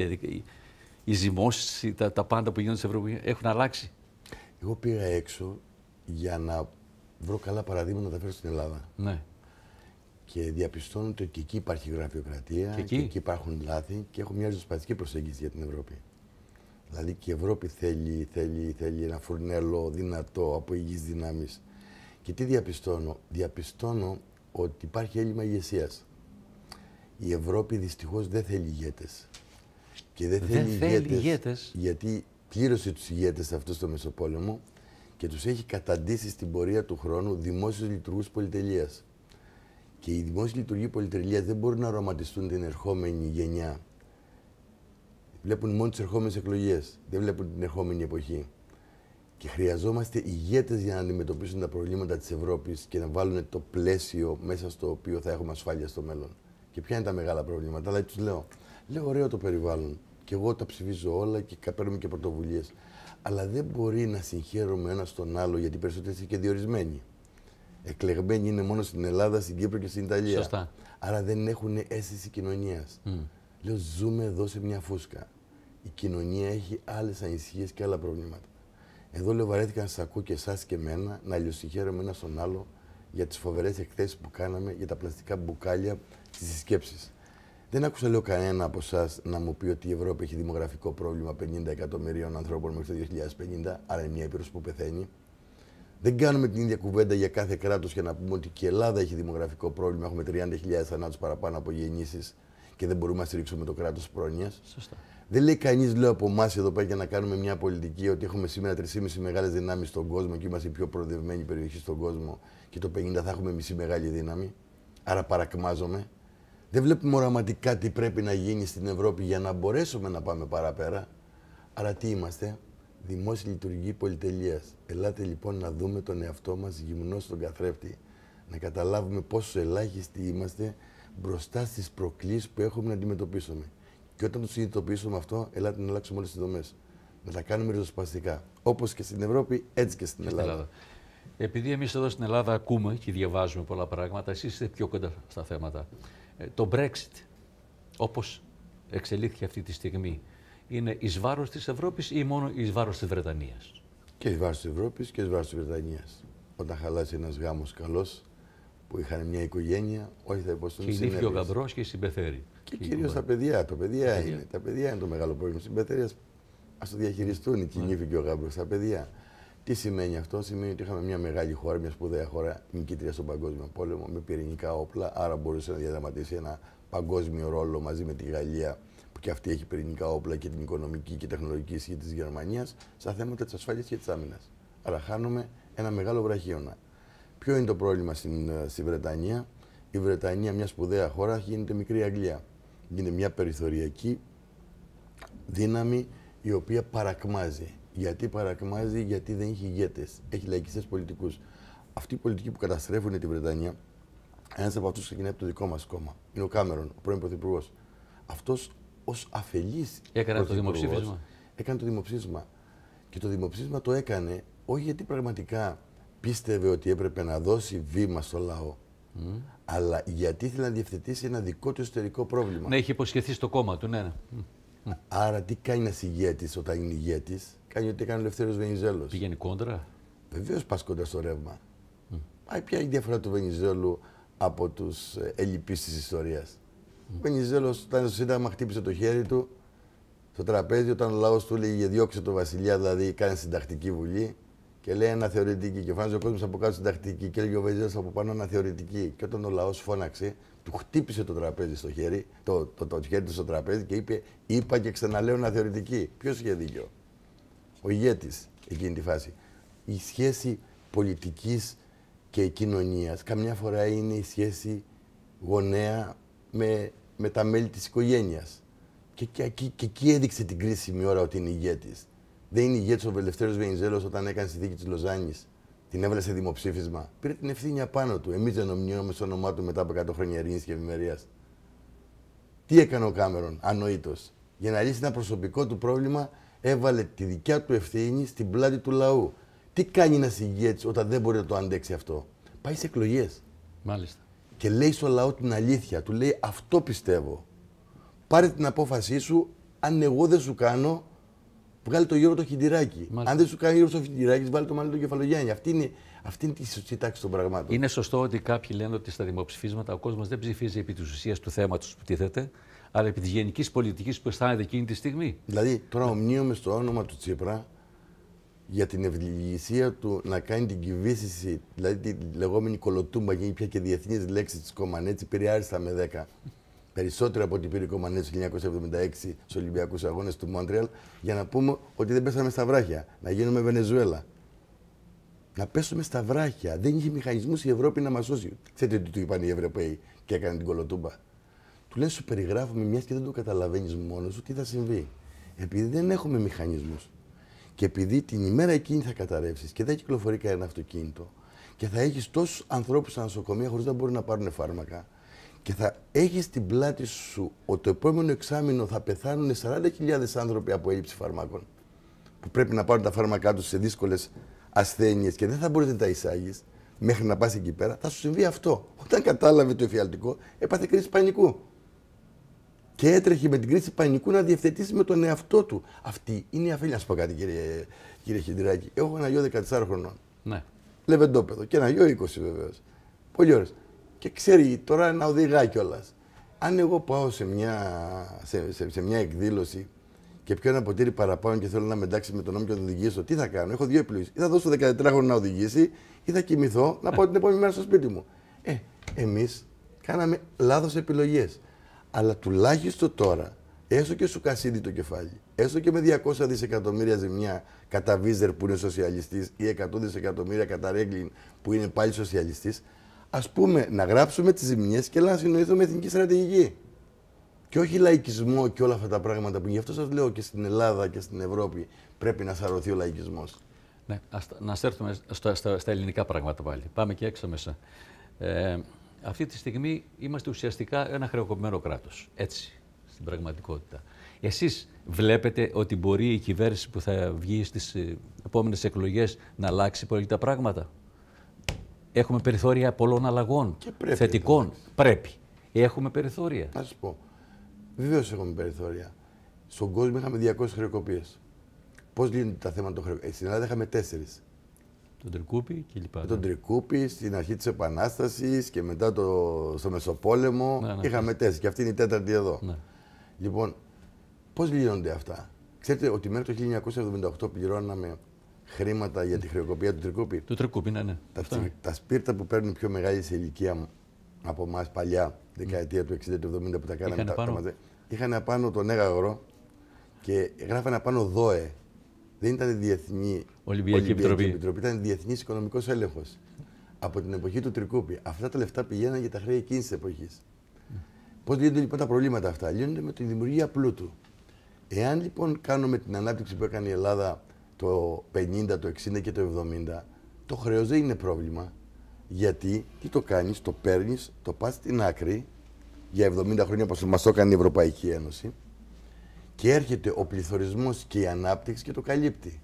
οι ζυμώσεις, τα, τα πάντα που γίνονται στην Ευρώπη έχουν αλλάξει. Εγώ πήγα έξω για να βρω καλά παραδείγματα να τα φέρω στην Ελλάδα. Ναι. Και διαπιστώνω ότι και εκεί υπάρχει γραφειοκρατία, και εκεί, και εκεί υπάρχουν λάθη και έχω μια ριζοσπαστική προσέγγιση για την Ευρώπη. Δηλαδή και η Ευρώπη θέλει, θέλει, θέλει ένα φουρνέλο δυνατό από υγιείς δυνάμεις. Και τι διαπιστώνω, Διαπιστώνω ότι υπάρχει έλλειμμα ηγεσίας. Η Ευρώπη δυστυχώς δεν θέλει ηγέτες. Και δεν, δεν θέλει, θέλει ηγέτες, ηγέτες. Γιατί πλήρωσε τους ηγέτες αυτού στο Μεσοπόλεμο και τους έχει καταντήσει στην πορεία του χρόνου δημόσιους λειτουργούς πολυτελείας. Και οι δημόσιοι λειτουργοί πολυτελείας δεν μπορούν να αρωματιστούν την ερχόμενη γενιά. Βλέπουν μόνο τις ερχόμενες εκλογές, δεν βλέπουν την ερχόμενη εποχή. Και χρειαζόμαστε ηγέτες για να αντιμετωπίσουν τα προβλήματα της Ευρώπης και να βάλουν το πλαίσιο μέσα στο οποίο θα έχουμε ασφάλεια στο μέλλον. Και ποια είναι τα μεγάλα προβλήματα, αλλά τους λέω. Λέω ωραίο το περιβάλλον και εγώ τα ψηφίζω όλα και παίρνουμε και πρωτοβουλίες. Αλλά δεν μπορεί να συγχαίρουμε ένα τον άλλο γιατί περισσότεροι είναι και διορισμένοι. Εκλεγμένοι είναι μόνο στην Ελλάδα, στην Κύπρο και στην Ιταλία. Σωστά. Άρα δεν έχουν αίσθηση κοινωνίας. Mm. Λέω, ζούμε εδώ σε μια φούσκα. Η κοινωνία έχει άλλες ανησυχίες και άλλα προβλήματα. Εδώ λέω, βαρέθηκα να σας ακούω και εσάς και εμένα να αλλιωσυγχαίρομαι ένα στον άλλο για τις φοβερές εκθέσεις που κάναμε για τα πλαστικά μπουκάλια στις συσκέψεις. Δεν άκουσα λέω κανένα από εσάς να μου πει ότι η Ευρώπη έχει δημογραφικό πρόβλημα 50 εκατομμυρίων ανθρώπων μέχρι το 2050, άρα είναι μια ήπειρο που πεθαίνει. Δεν κάνουμε την ίδια κουβέντα για κάθε κράτος για να πούμε ότι και η Ελλάδα έχει δημογραφικό πρόβλημα. Έχουμε 30.000 θανάτους παραπάνω από γεννήσεις και δεν μπορούμε να στηρίξουμε το κράτος πρόνοια. Σωστά. Δεν λέει κανείς, λέω από εμάς εδώ πέρα για να κάνουμε μια πολιτική ότι έχουμε σήμερα 3,5 μεγάλες δυνάμεις στον κόσμο και είμαστε η πιο προοδευμένη περιοχή στον κόσμο και το 50 θα έχουμε μισή μεγάλη δύναμη. Άρα παρακμάζομαι. Δεν βλέπουμε οραματικά τι πρέπει να γίνει στην Ευρώπη για να μπορέσουμε να πάμε παραπέρα. αλλά τι είμαστε, δημόσια λειτουργική πολυτελείας. Ελάτε λοιπόν να δούμε τον εαυτό μας γυμνό στον καθρέφτη. Να καταλάβουμε πόσο ελάχιστοι είμαστε μπροστά στις προκλήσεις που έχουμε να αντιμετωπίσουμε. Και όταν το συνειδητοποιήσουμε αυτό, ελάτε να αλλάξουμε όλες τις δομές. Να τα κάνουμε ριζοσπαστικά. Όπως και στην Ευρώπη, έτσι και στην Ελλάδα. Ελλάδα. Επειδή εμείς εδώ στην Ελλάδα ακούμε και διαβάζουμε πολλά πράγματα, εσείς είστε πιο κοντά στα θέματα. Ε, το Brexit, όπως εξελίχθηκε αυτή τη στιγμή, είναι εις βάρος της Ευρώπης ή μόνο εις βάρος της Βρετανίας. Και εις βάρος της Ευρώπης και εις βάρος της Βρετανίας. Όταν χαλάσει ένας γάμος καλός, που είχαν μια οικογένεια, όχι θα υποστούν συνέπειες. Κινήθηκε ο γαμπρός και συμπεθέρει. Και, και κυρίως τα παιδιά, τα παιδιά, είναι, τα παιδιά είναι το μεγάλο πρόβλημα. Στην ας το διαχειριστούν, ναι. κινήθηκε ο γαμπρός, τα παιδιά. Τι σημαίνει αυτό, Σημαίνει ότι είχαμε μια μεγάλη χώρα, μια σπουδαία χώρα, νικήτρια στον Παγκόσμιο Πόλεμο, με πυρηνικά όπλα, άρα μπορούσε να διαδραματίσει ένα παγκόσμιο ρόλο μαζί με τη Γαλλία, που και αυτή έχει πυρηνικά όπλα και την οικονομική και τεχνολογική ισχύ της Γερμανίας, στα θέματα της ασφάλειας και της άμυνας. Άρα χάνουμε ένα μεγάλο βραχίωνα. Ποιο είναι το πρόβλημα στην, ε, στη Βρετανία. Η Βρετανία, μια σπουδαία χώρα, γίνεται μικρή Αγγλία. Γίνεται μια περιθωριακή δύναμη η οποία παρακμάζει γιατί παρακμάζει, γιατί δεν έχει ηγέτες. Έχει λαϊκιστές πολιτικούς. Αυτοί οι πολιτικοί που καταστρέφουν τη Βρετανία, ένας από αυτούς ξεκινάει από το δικό μας κόμμα. Είναι ο Κάμερον, ο πρώην πρωθυπουργός. Αυτός ως αφελής. Έκανε το δημοψήφισμα. Έκανε το δημοψήφισμα. Και το δημοψήφισμα το έκανε όχι γιατί πραγματικά πίστευε ότι έπρεπε να δώσει βήμα στο λαό. Αλλά γιατί ήθελε να διευθετήσει ένα δικό του εσωτερικό πρόβλημα. Ναι, είχε υποσχεθεί στο κόμμα του, ναι. ναι. Άρα τι κάνει ένας ηγέτης όταν είναι ηγέτης, Κάνει ό,τι έκανε ο Ελευθέρω Βενιζέλος. Πήγαινε κόντρα. Βεβαίως πας κοντά στο ρεύμα. Mm. ποια είναι η διαφορά του Βενιζέλου από τους ε, ελληπεί της ιστορίας. Mm. Ο Βενιζέλος ήταν στο Σύνταγμα, χτύπησε το χέρι του στο τραπέζι όταν ο λαός του έλεγε διώξε το βασιλιά, δηλαδή κάνει συντακτική βουλή. Και λέει θεωρητική Και φάνηκε ο κόσμος από κάτω συντακτική. Και έλεγε ο Βενιζέλος από πάνω θεωρητική. Και όταν ο λαός φώναξε, του χτύπησε το τραπέζι στο χέρι, το, το, το, το χέρι του στο τραπέζι και είπε: Είπα και ξαναλέω θεωρητική. Ποιος είχε δίκιο ο ηγέτης εκείνη τη φάση. Η σχέση πολιτικής και κοινωνίας καμιά φορά είναι η σχέση γονέα με, με τα μέλη της οικογένειας. Και, και, και εκεί έδειξε την κρίσιμη ώρα ότι είναι ηγέτης. Δεν είναι ηγέτης ο Βελευθέρω Βενιζέλος όταν έκανε στη δίκη της Λοζάνης. Την έβαλε σε δημοψήφισμα. Πήρε την ευθύνη απάνω του. Εμείς δεν ομοιώνουμε στο όνομά του μετά από 100 χρόνια ειρήνης και ευημερίας. Τι έκανε ο Κάμερον, ανοήτως. Για να λύσει ένα προσωπικό του πρόβλημα έβαλε τη δικιά του ευθύνη στην πλάτη του λαού. Τι κάνει ένας ηγέτης όταν δεν μπορεί να το αντέξει αυτό. Πάει σε εκλογές. Μάλιστα. Και λέει στο λαό την αλήθεια. Του λέει αυτό πιστεύω. Πάρε την απόφασή σου. Αν εγώ δεν σου κάνω, βγάλει το γύρο το χιντιράκι. Αν δεν σου κάνει γύρο το χιντιράκι, βάλει το μαλλί του κεφαλογιάννη. Αυτή είναι, αυτή είναι η σωστή τάξη των πραγμάτων. Είναι σωστό ότι κάποιοι λένε ότι στα δημοψηφίσματα ο κόσμος δεν ψηφίζει επί της ουσίας του θέματος που τίθεται, αλλά επί της γενικής πολιτικής που αισθάνεται εκείνη τη στιγμή. Δηλαδή, τώρα ομνίωμε στο όνομα του Τσίπρα για την ευληγησία του να κάνει την κυβίσιση, δηλαδή τη λεγόμενη κολοτούμπα, γίνει πια και διεθνής λέξη της Κομανέτσι, πήρε άριστα με 10. Περισσότερο από ό,τι πήρε η Κομανέτσι το 1976 στους Ολυμπιακούς Αγώνες του Μόντρεαλ, για να πούμε ότι δεν πέσαμε στα βράχια, να γίνουμε Βενεζουέλα. Να πέσουμε στα βράχια. Δεν είχε μηχανισμούς η Ευρώπη να μας σώσει. Ξέρετε τι του είπαν οι Ευρωπαίοι και έκανε την κολοτούμπα του λένε, Σου περιγράφουμε μιας και δεν το καταλαβαίνεις μόνος σου τι θα συμβεί. Επειδή δεν έχουμε μηχανισμούς. Και επειδή την ημέρα εκείνη θα καταρρεύσεις και δεν κυκλοφορεί κανένα αυτοκίνητο και θα έχεις τόσους ανθρώπους στα νοσοκομεία χωρίς να μπορούν να πάρουν φάρμακα και θα έχεις την πλάτη σου ότι το επόμενο εξάμεινο θα πεθάνουν 40.000 άνθρωποι από έλλειψη φαρμάκων που πρέπει να πάρουν τα φάρμακά τους σε δύσκολες ασθένειες και δεν θα μπορείς να τα εισάγεις μέχρι να πας εκεί πέρα, θα σου συμβεί αυτό. Όταν κατάλαβε το εφιαλτικό, έπαθε κρίση πανικού και έτρεχε με την κρίση πανικού να διευθετήσει με τον εαυτό του. Αυτή είναι η αφέλεια. Να σου πω κάτι, κύριε, κύριε Χιντράκη. Έχω ένα γιο 14 χρονών. Ναι. Λεβεντόπεδο και ένα γιο 20 βεβαίως. Πολύ ωραίος. Και ξέρει τώρα να οδηγά κιόλας. Αν εγώ πάω σε μια, σε, σε, μια εκδήλωση και πιω ένα ποτήρι παραπάνω και θέλω να με εντάξει με τον νόμο και να τον οδηγήσω, τι θα κάνω. Έχω δύο επιλογές. Ή θα δώσω 14 χρόνο να οδηγήσει, ή θα κοιμηθώ να πάω την επόμενη μέρα στο σπίτι μου. Ε, εμείς κάναμε λάθος επιλογές. Αλλά τουλάχιστον τώρα, έστω και σου κασίδι το κεφάλι, έστω και με 200 δισεκατομμύρια ζημιά κατά Βίζερ που είναι σοσιαλιστής ή 100 δισεκατομμύρια κατά Ρέγκλιν που είναι πάλι σοσιαλιστής, ας πούμε να γράψουμε τις ζημιές και να συνοηθούμε εθνική στρατηγική. Και όχι λαϊκισμό και όλα αυτά τα πράγματα που γι' αυτό σας λέω και στην Ελλάδα και στην Ευρώπη πρέπει να σαρωθεί ο λαϊκισμός. Ναι, ας, να έρθουμε στα, στα ελληνικά πράγματα πάλι. Πάμε και έξω μέσα. Ε, αυτή τη στιγμή είμαστε ουσιαστικά ένα χρεοκοπημένο κράτος. Έτσι, στην πραγματικότητα. Εσείς βλέπετε ότι μπορεί η κυβέρνηση που θα βγει στις ε, επόμενες εκλογές να αλλάξει πολύ τα πράγματα. Έχουμε περιθώρια πολλών αλλαγών, και θετικών. Πρέπει. Έχουμε περιθώρια. Να σας πω. Βεβαίως έχουμε περιθώρια. Στον κόσμο είχαμε 200 χρεοκοπίες. Πώς λύνεται τα θέματα των χρεοκοπιών. Ε, στην Ελλάδα είχαμε τέσσερις. Τον Τρικούπη και λοιπά. Ναι. Τον τρικούπι Τρικούπη στην αρχή της Επανάστασης και μετά το, στο Μεσοπόλεμο. Ναι, ναι, είχαμε ναι. τέσσερις και αυτή είναι η τέταρτη εδώ. Ναι. Λοιπόν, πώς λύνονται αυτά. Ξέρετε ότι μέχρι το 1978 πληρώναμε χρήματα για τη χρεοκοπία του Τρικούπη. Του Τρικούπη, ναι, ναι. Τα, αυτά. τα σπίρτα που παίρνουν πιο μεγάλη ηλικία από εμάς παλιά, δεκαετία του 60 70 που τα κάναμε τα, πάνω... τα, Είχαν απάνω τον έγαγρο και γράφανε απάνω ΔΟΕ δεν ήταν διεθνή Ολυμπιακή, Επιτροπή. Επιτροπή, ήταν διεθνής οικονομικός έλεγχος. Από την εποχή του Τρικούπη. Αυτά τα λεφτά πηγαίναν για τα χρέη εκείνης της εποχής. Mm. Πώς λύνονται λοιπόν τα προβλήματα αυτά, Λύνονται με τη δημιουργία πλούτου. Εάν λοιπόν κάνουμε την ανάπτυξη που έκανε η Ελλάδα το 50, το 60 και το 70, το χρέος δεν είναι πρόβλημα. Γιατί τι το κάνεις, το παίρνεις, το πας στην άκρη για 70 χρόνια όπως μας το έκανε η Ευρωπαϊκή Ένωση και έρχεται ο πληθωρισμός και η ανάπτυξη και το καλύπτει.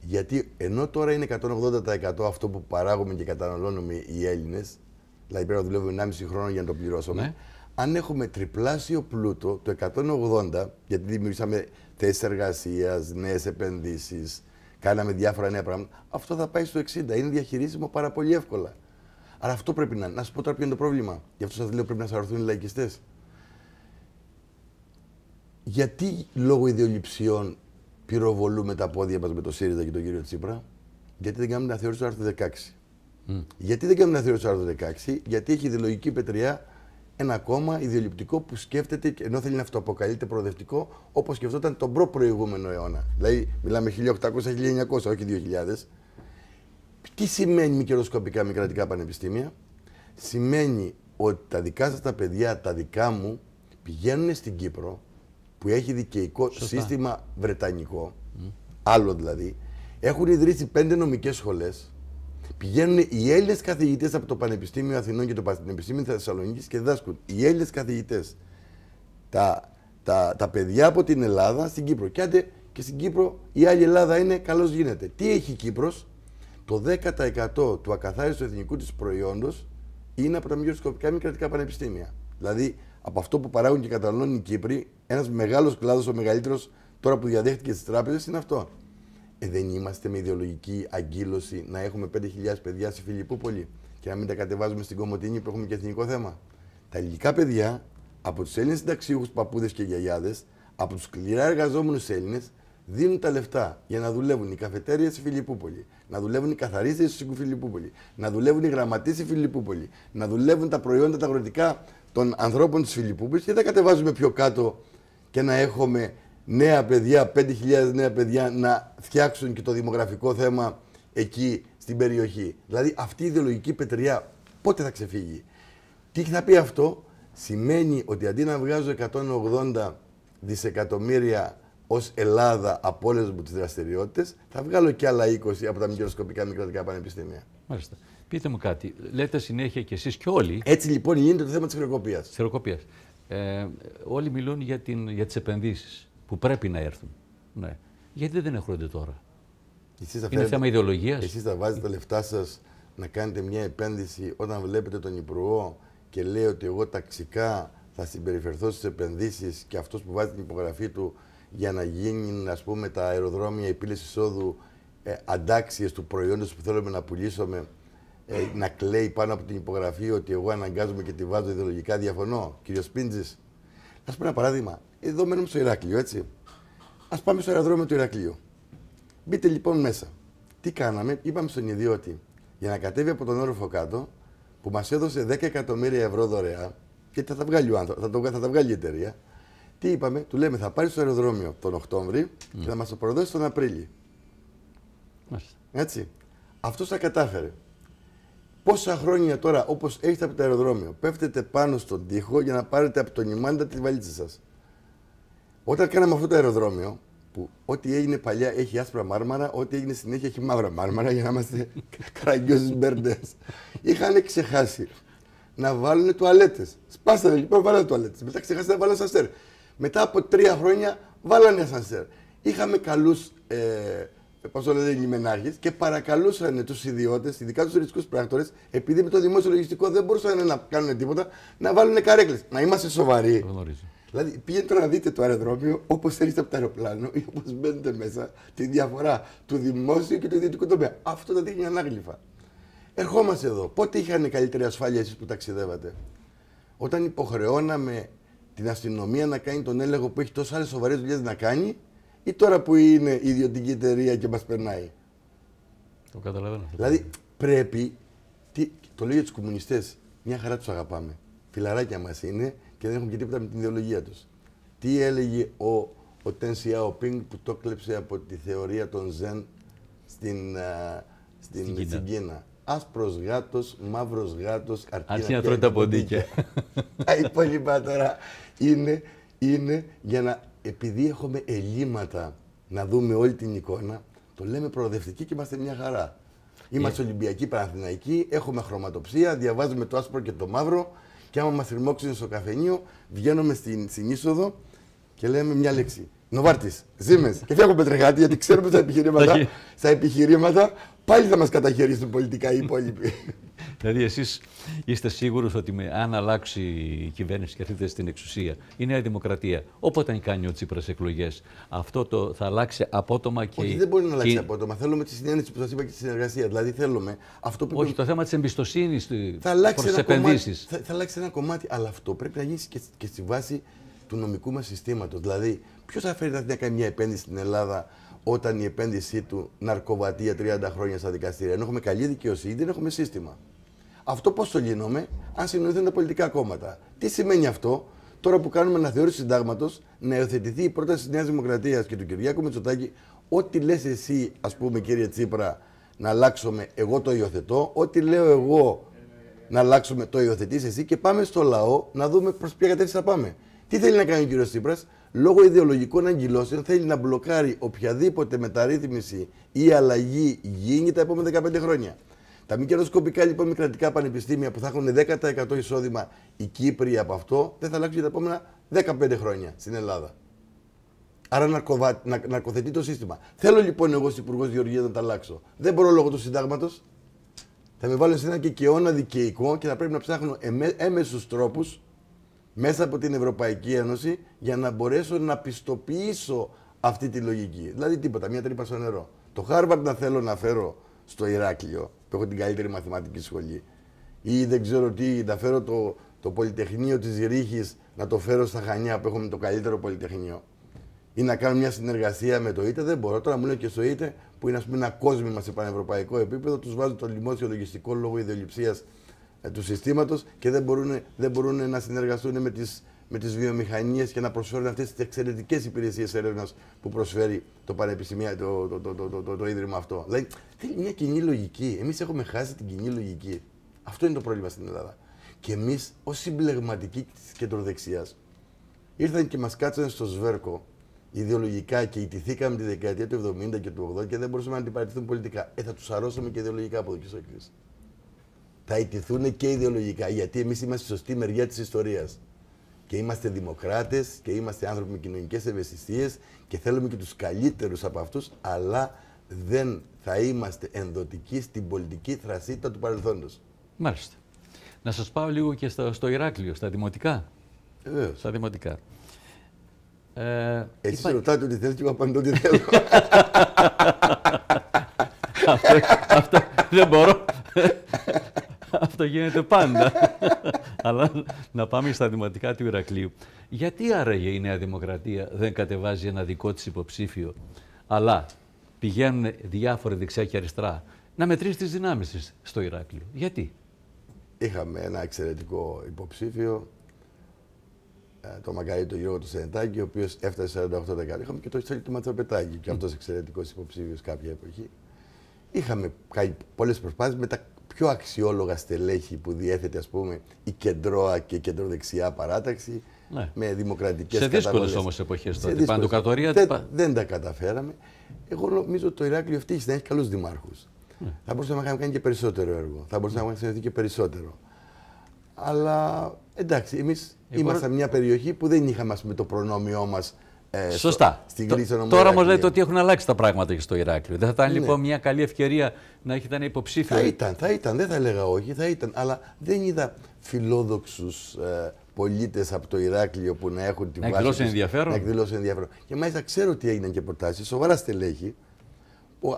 Γιατί ενώ τώρα είναι 180% αυτό που παράγουμε και καταναλώνουμε οι Έλληνες, δηλαδή πρέπει να δουλεύουμε 1,5 χρόνο για να το πληρώσουμε, ναι. αν έχουμε τριπλάσιο πλούτο το 180, γιατί δημιουργήσαμε θέσεις εργασίας, νέες επενδύσεις, κάναμε διάφορα νέα πράγματα, αυτό θα πάει στο 60. Είναι διαχειρίσιμο πάρα πολύ εύκολα. Άρα αυτό πρέπει να. Να σου πω τώρα ποιο είναι το πρόβλημα. Γι' αυτό σας λέω πρέπει να σαρωθούν οι λαϊκιστές γιατί λόγω ιδεολειψιών πυροβολούμε τα πόδια μας με τον ΣΥΡΙΖΑ και τον κύριο Τσίπρα, γιατί δεν κάνουμε να θεωρήσει το άρθρο 16. Γιατί δεν κάνουμε να θεωρήσει το άρθρο 16, γιατί έχει ιδεολογική πετριά ένα κόμμα ιδεολειπτικό που σκέφτεται, ενώ θέλει να αυτοαποκαλείται προοδευτικό, όπως σκεφτόταν τον προ-προηγούμενο αιώνα. Δηλαδή, μιλάμε 1800-1900, όχι 2000. Τι σημαίνει μικροσκοπικά μικρατικά μη κρατικά πανεπιστήμια, Σημαίνει ότι τα δικά σας τα παιδιά, τα δικά μου, πηγαίνουν στην Κύπρο, που έχει δικαιικό σύστημα βρετανικό, άλλο δηλαδή, έχουν ιδρύσει πέντε νομικές σχολές. Πηγαίνουν οι Έλληνες καθηγητές από το Πανεπιστήμιο Αθηνών και το Πανεπιστήμιο Θεσσαλονίκης και διδάσκουν. Οι Έλληνες καθηγητές. Τα, τα, τα παιδιά από την Ελλάδα στην Κύπρο. Και άντε και στην Κύπρο η άλλη Ελλάδα είναι καλώς γίνεται. Τι έχει η Κύπρος, το 10% του ακαθάριστου εθνικού της προϊόντος είναι από τα μη κρατικά πανεπιστήμια. Δηλαδή από αυτό που παράγουν και καταναλώνουν οι Κύπροι, ένας μεγάλος κλάδος, ο μεγαλύτερος τώρα που διαδέχτηκε τι τράπεζες, είναι αυτό. Ε, δεν είμαστε με ιδεολογική αγκύλωση να έχουμε 5.000 παιδιά στη Φιλιππούπολη και να μην τα κατεβάζουμε στην Κομωτινή που έχουμε και εθνικό θέμα. Τα ελληνικά παιδιά από τους Έλληνες συνταξιούχους, παππούδες και γιαγιάδες, από τους σκληρά εργαζόμενους Έλληνες, δίνουν τα λεφτά για να δουλεύουν οι καφετέρειες στη Φιλιππούπολη, να δουλεύουν οι καθαρίστε στη Φιλιππούπολη, να δουλεύουν οι γραμματείς στη Φιλιππούπολη, να δουλεύουν τα προϊόντα τα αγροτικά των ανθρώπων της Φιλιππούπη και δεν κατεβάζουμε πιο κάτω και να έχουμε νέα παιδιά, 5.000 νέα παιδιά να φτιάξουν και το δημογραφικό θέμα εκεί στην περιοχή. Δηλαδή αυτή η ιδεολογική πετριά πότε θα ξεφύγει. Τι θα πει αυτό, σημαίνει ότι αντί να βγάζω 180 δισεκατομμύρια ως Ελλάδα από όλες μου τις δραστηριότητες, θα βγάλω και άλλα 20 από τα μικροσκοπικά μικρατικά πανεπιστήμια. Μάλιστα. Πείτε μου κάτι. Λέτε συνέχεια κι εσείς κι όλοι. Έτσι λοιπόν γίνεται το θέμα της χρεοκοπίας. χρεοκοπίας. Ε, όλοι μιλούν για, για τις επενδύσεις που πρέπει να έρθουν. Ναι. Γιατί δεν έρχονται τώρα. Εσείς Είναι φέρετε, θέμα ιδεολογίας. Εσείς θα βάζετε τα λεφτά σας να κάνετε μια επένδυση όταν βλέπετε τον Υπουργό και λέει ότι εγώ ταξικά θα συμπεριφερθώ στις επενδύσεις και αυτός που βάζει την υπογραφή του για να γίνει, ας πούμε, τα αεροδρόμια, η πύλες εισόδου, ε, αντάξιες του προϊόντος που θέλουμε να πουλήσουμε ε, να κλαίει πάνω από την υπογραφή ότι εγώ αναγκάζομαι και τη βάζω ιδεολογικά διαφωνώ. Κύριος Πίντζης, ας πούμε ένα παράδειγμα. Εδώ μένουμε στο Ηράκλειο, έτσι. Ας πάμε στο αεροδρόμιο του Ηρακλείου. Μπείτε λοιπόν μέσα. Τι κάναμε, είπαμε στον ιδιώτη για να κατέβει από τον όροφο κάτω που μας έδωσε 10 εκατομμύρια ευρώ δωρεά, γιατί θα τα βγάλει, ο θα, το, βγάλει η εταιρεία. Τι είπαμε, του λέμε θα πάρει στο αεροδρόμιο τον Οκτώβρη mm. και θα μας το προδώσει τον Απρίλιο. Έτσι. Αυτός τα κατάφερε. Πόσα χρόνια τώρα, όπως έχετε από το αεροδρόμιο, πέφτετε πάνω στον τοίχο για να πάρετε από το ημάντα τη βαλίτσα σας. Όταν κάναμε αυτό το αεροδρόμιο, που ό,τι έγινε παλιά έχει άσπρα μάρμαρα, ό,τι έγινε συνέχεια έχει μαύρα μάρμαρα, για να είμαστε καραγκιόζες μπερντέ. Είχαν ξεχάσει να βάλουν τουαλέτες. Σπάσανε λοιπόν, βάλανε τουαλέτες. Μετά ξεχάσανε να βάλουν σανσέρ. Μετά από τρία χρόνια βάλανε σανσέρ. Είχαμε καλούς ε, ε, πώς όλα λένε οι λιμενάρχε, και παρακαλούσαν τους ιδιώτες, ειδικά τους τουριστικού πράκτορες, επειδή με το δημόσιο λογιστικό δεν μπορούσαν να κάνουν τίποτα, να βάλουν καρέκλες. Να είμαστε σοβαροί. Δηλαδή, πηγαίνετε να δείτε το αεροδρόμιο όπως έρχεται από το αεροπλάνο ή όπως μπαίνετε μέσα, τη διαφορά του δημόσιου και του ιδιωτικού τομέα. Αυτό τα δείχνει ανάγλυφα. Ερχόμαστε εδώ. Πότε είχαν καλύτερη ασφάλεια εσείς που ταξιδεύατε, Όταν υποχρεώναμε την αστυνομία να κάνει τον έλεγχο που έχει τόσες άλλες σοβαρές δουλειές να κάνει ή τώρα που είναι η ιδιωτική ιδιωτικη εταιρεια και μας περνάει. Το καταλαβαίνω. Δηλαδή πρέπει. Τι, το λέω για τους κομμουνιστές. Μια χαρά τους αγαπάμε. Φιλαράκια μας είναι και δεν έχουν και τίποτα με την ιδεολογία τους. Τι έλεγε ο, ο Τεν Πινγκ που το κλέψε από τη θεωρία των Ζεν στην, στην, στην, στην Κίνα. Άσπρος γάτος, μαύρος γάτος, αρκεί να, να τρώει τα ποντίκια. Τα υπόλοιπα τώρα είναι, είναι για να επειδή έχουμε ελλείμματα να δούμε όλη την εικόνα, το λέμε προοδευτική και είμαστε μια χαρά. Ε. Είμαστε Ολυμπιακοί, Παναθηναϊκοί, έχουμε χρωματοψία, διαβάζουμε το άσπρο και το μαύρο και άμα μας θερμόξουν στο καφενείο, βγαίνουμε στην, στην είσοδο και λέμε μια λέξη. Νοβάρτης, Ζήμες. και φτιάχνουμε Πετρεχάτη, γιατί ξέρουμε στα επιχειρήματα, στα επιχειρήματα πάλι θα μας καταχειρίσουν πολιτικά οι υπόλοιποι. Δηλαδή, εσείς είστε σίγουροι ότι με, αν αλλάξει η κυβέρνηση και έρθετε στην εξουσία, η Νέα Δημοκρατία, όποτε κάνει ο Τσίπρας εκλογές, αυτό το θα αλλάξει απότομα και. Όχι, δεν μπορεί να αλλάξει απότομα. Θέλουμε τη συνέντευξη που σας είπα και τη συνεργασία. Δηλαδή, θέλουμε αυτό που. Όχι, το θέμα της εμπιστοσύνης προ τι επενδύσεις. Θα, θα αλλάξει ένα κομμάτι, αλλά αυτό πρέπει να γίνει και, και στη βάση του νομικού μας συστήματος. Δηλαδή, ποιος θα φέρει να κάνει μια επένδυση στην Ελλάδα όταν η επένδυσή του ναρκοβατεί 30 χρόνια στα δικαστήρια. Ενώ έχουμε καλή δικαιοσύνη, δεν έχουμε σύστημα. Αυτό πώς το γίνομαι αν συνοηθούν τα πολιτικά κόμματα. Τι σημαίνει αυτό, τώρα που κάνουμε αναθεώρηση συντάγματος, να υιοθετηθεί η πρόταση της Νέας Δημοκρατίας και του Κυριάκου Μητσοτάκη, ό,τι λες εσύ, ας πούμε, κύριε Τσίπρα, να αλλάξουμε, εγώ το υιοθετώ, ό,τι λέω εγώ να αλλάξουμε, το υιοθετείς εσύ και πάμε στο λαό να δούμε προς ποια κατεύθυνση θα πάμε. Τι θέλει να κάνει ο κύριος Τσίπρας, λόγω ιδεολογικών αγκυλώσεων θέλει να μπλοκάρει οποιαδήποτε μεταρρύθμιση ή αλλαγή γίνει τα επόμενα 15 χρόνια. Τα μη κερδοσκοπικά λοιπόν μη κρατικά πανεπιστήμια που θα έχουν 10% εισόδημα οι Κύπροι από αυτό δεν θα αλλάξουν για τα επόμενα 15 χρόνια στην Ελλάδα. Άρα να... αρκοθετεί το σύστημα. Θέλω λοιπόν εγώ ως Υπουργός Γεωργίας να τα αλλάξω. Δεν μπορώ λόγω του συντάγματος. Θα με βάλω σε ένα κεκαιώνα δικαιικό και θα πρέπει να ψάχνω έμεσους τρόπους μέσα από την Ευρωπαϊκή Ένωση για να μπορέσω να πιστοποιήσω αυτή τη λογική. Δηλαδή τίποτα, μια τρύπα στο νερό. Το Χάρβαρντ να θέλω να φέρω στο Ηράκλειο, που έχω την καλύτερη μαθηματική σχολή. Ή δεν ξέρω τι, να φέρω το, το Πολυτεχνείο της Ρήχη να το φέρω στα Χανιά που με το καλύτερο Πολυτεχνείο. Ή να κάνω μια συνεργασία με το ΙΤΕ, δεν μπορώ. Τώρα μου λέω και στο ΙΤΕ, που είναι ας πούμε, ένα κόσμημα σε πανευρωπαϊκό επίπεδο, τους βάζω το δημόσιο λογιστικό λόγο ιδεολειψία ε, του συστήματος και δεν μπορούν, δεν μπορούν να συνεργαστούν με τις με τις βιομηχανίες και να προσφέρουν αυτές τις εξαιρετικές υπηρεσίες έρευνας που προσφέρει το, πανεπιστημία, το, το, το, το, το, το, το ίδρυμα αυτό. Δηλαδή θέλει μια κοινή λογική. Εμείς έχουμε χάσει την κοινή λογική. Αυτό είναι το πρόβλημα στην Ελλάδα. Και εμείς ως συμπλεγματικοί της κεντροδεξιάς ήρθαν και μας κάτσαν στο σβέρκο ιδεολογικά και ιτηθήκαμε τη δεκαετία του 70 και του 80 και δεν μπορούσαμε να αντιπαρατηθούμε πολιτικά. Ε, θα τους αρρώσουμε και ιδεολογικά από εδώ και στο Θα ιτηθούν και ιδεολογικά, γιατί εμείς είμαστε στη σωστή μεριά της ιστορίας και είμαστε δημοκράτες και είμαστε άνθρωποι με κοινωνικές ευαισθησίες και θέλουμε και τους καλύτερους από αυτούς, αλλά δεν θα είμαστε ενδοτικοί στην πολιτική θρασίτητα του παρελθόντος. Μάλιστα. Να σας πάω λίγο και στο, στο Ηράκλειο, στα δημοτικά. Βεβαίως. Στα δημοτικά. Ε, Εσύ ρωτάτε ότι θέλεις και εγώ απαντώ ότι θέλω. αυτό δεν μπορώ. Αυτό γίνεται πάντα. Αλλά να πάμε στα δημοτικά του Ηρακλείου. Γιατί άραγε η Νέα Δημοκρατία δεν κατεβάζει ένα δικό της υποψήφιο, αλλά πηγαίνουν διάφοροι δεξιά και αριστερά να μετρήσει τις δυνάμεις της στο Ηράκλειο. Γιατί. Είχαμε ένα εξαιρετικό υποψήφιο, ε, το μακαρίτο του Γιώργο του Σενετάκη, ο οποίος έφτασε 48%. Είχαμε και το Ιστορικό του Ματσαπετάκη, και αυτός εξαιρετικός υποψήφιος κάποια εποχή. Είχαμε πολλές προσπάθειες με πιο αξιόλογα στελέχη που διέθετε, ας πούμε, η κεντρώα και η κεντροδεξιά παράταξη ναι. με δημοκρατικές Σε δύσκολες όμως εποχές τότε. πάντου Δεν, δεν τα καταφέραμε. Εγώ νομίζω ότι το Ηράκλειο ευτύχησε ναι. να έχει καλούς δημάρχους. Θα μπορούσαμε να είχαμε κάνει και περισσότερο έργο. Θα μπορούσαμε να είχαμε και περισσότερο. Αλλά εντάξει, εμείς ήμασταν μια περιοχή που δεν είχαμε το προνόμιό μας ε, Σωστά. Στην Τ τώρα όμως λέτε ότι έχουν αλλάξει τα πράγματα και στο Ηράκλειο. Δεν θα ήταν ναι. λοιπόν μια καλή ευκαιρία να έχετε ένα υποψήφιο. Θα ήταν, θα ήταν, δεν θα έλεγα όχι, θα ήταν. Αλλά δεν είδα φιλόδοξους ε, πολίτες από το Ηράκλειο που να έχουν την να ενδιαφέρον. Να εκδηλώσουν ενδιαφέρον. Και μάλιστα ξέρω ότι έγιναν και προτάσεις, σοβαρά στελέχη.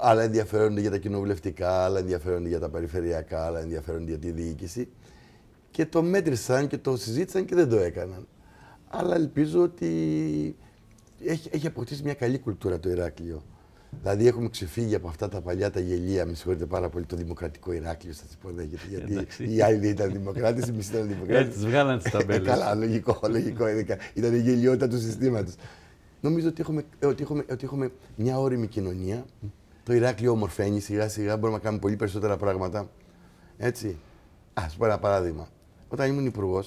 άλλα ενδιαφέρονται για τα κοινοβουλευτικά, άλλα ενδιαφέρονται για τα περιφερειακά, άλλα ενδιαφέρονται για τη διοίκηση. Και το μέτρησαν και το συζήτησαν και δεν το έκαναν. Αλλά ελπίζω ότι έχει, έχει αποκτήσει μια καλή κουλτούρα το Ηράκλειο. Δηλαδή έχουμε ξεφύγει από αυτά τα παλιά τα γελία. Με συγχωρείτε πάρα πολύ το Δημοκρατικό Ηράκλειο. Θα σα πω ναι, γιατί οι άλλοι δεν ήταν δημοκράτες, εμείς ήταν ε, δημοκράτες. Έτσι, βγάλαν τις ε, ταμπέλες. Καλά, λογικό, λογικό. Ήταν η γελιότητα του συστήματος. Νομίζω ότι έχουμε, ε, ότι, έχουμε, ότι έχουμε μια όρημη κοινωνία. Το Ηράκλειο ομορφαίνει σιγά σιγά. Μπορούμε να κάνουμε πολύ περισσότερα πράγματα. Έτσι. Ας πω ένα παράδειγμα. Όταν ήμουν υπουργός,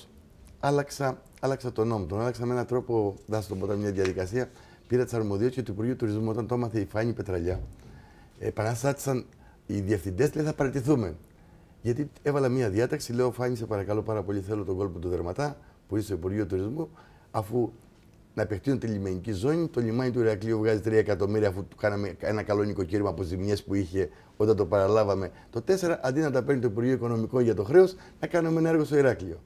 άλλαξα, άλλαξα τον νόμο. Τον άλλαξα με έναν τρόπο, να σου το πω, μια διαδικασία. Πήρα τις αρμοδιότητες του Υπουργείου Τουρισμού όταν το έμαθε η Φάνη Πετραλιά. Επανάστατησαν οι διευθυντές, λέει θα παρατηθούμε. Γιατί έβαλα μια διάταξη, λέω Φάνη, σε παρακαλώ πάρα πολύ, θέλω τον κόλπο του Δερματά, που είσαι στο Υπουργείο Τουρισμού, αφού να επεκτείνουν τη λιμενική ζώνη. Το λιμάνι του Ηρακλείου βγάζει 3 εκατομμύρια, αφού του κάναμε ένα καλό νοικοκύριμα από ζημιές που είχε όταν το παραλάβαμε. Το 4, αντί να τα παίρνει το Υπουργείο Οικονομικό για το χρέος, να κάνουμε ένα έργο στο Ηράκλειο.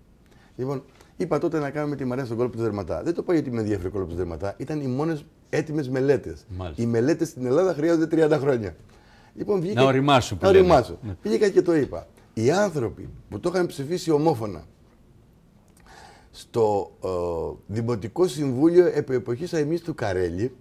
Λοιπόν, Είπα τότε να κάνουμε τη μαρέα στον κόλπο του Δερματά. Δεν το είπα γιατί με ενδιαφέρει ο κόλπος του Δερματά. Ήταν οι μόνες έτοιμες μελέτες. Οι μελέτες στην Ελλάδα χρειάζονται 30 χρόνια. Λοιπόν, Να οριμάσω. Να οριμάσω. Ναι. και το είπα. Οι άνθρωποι που το είχαν ψηφίσει ομόφωνα στο ε, Δημοτικό Συμβούλιο επί εποχής του Καρέλη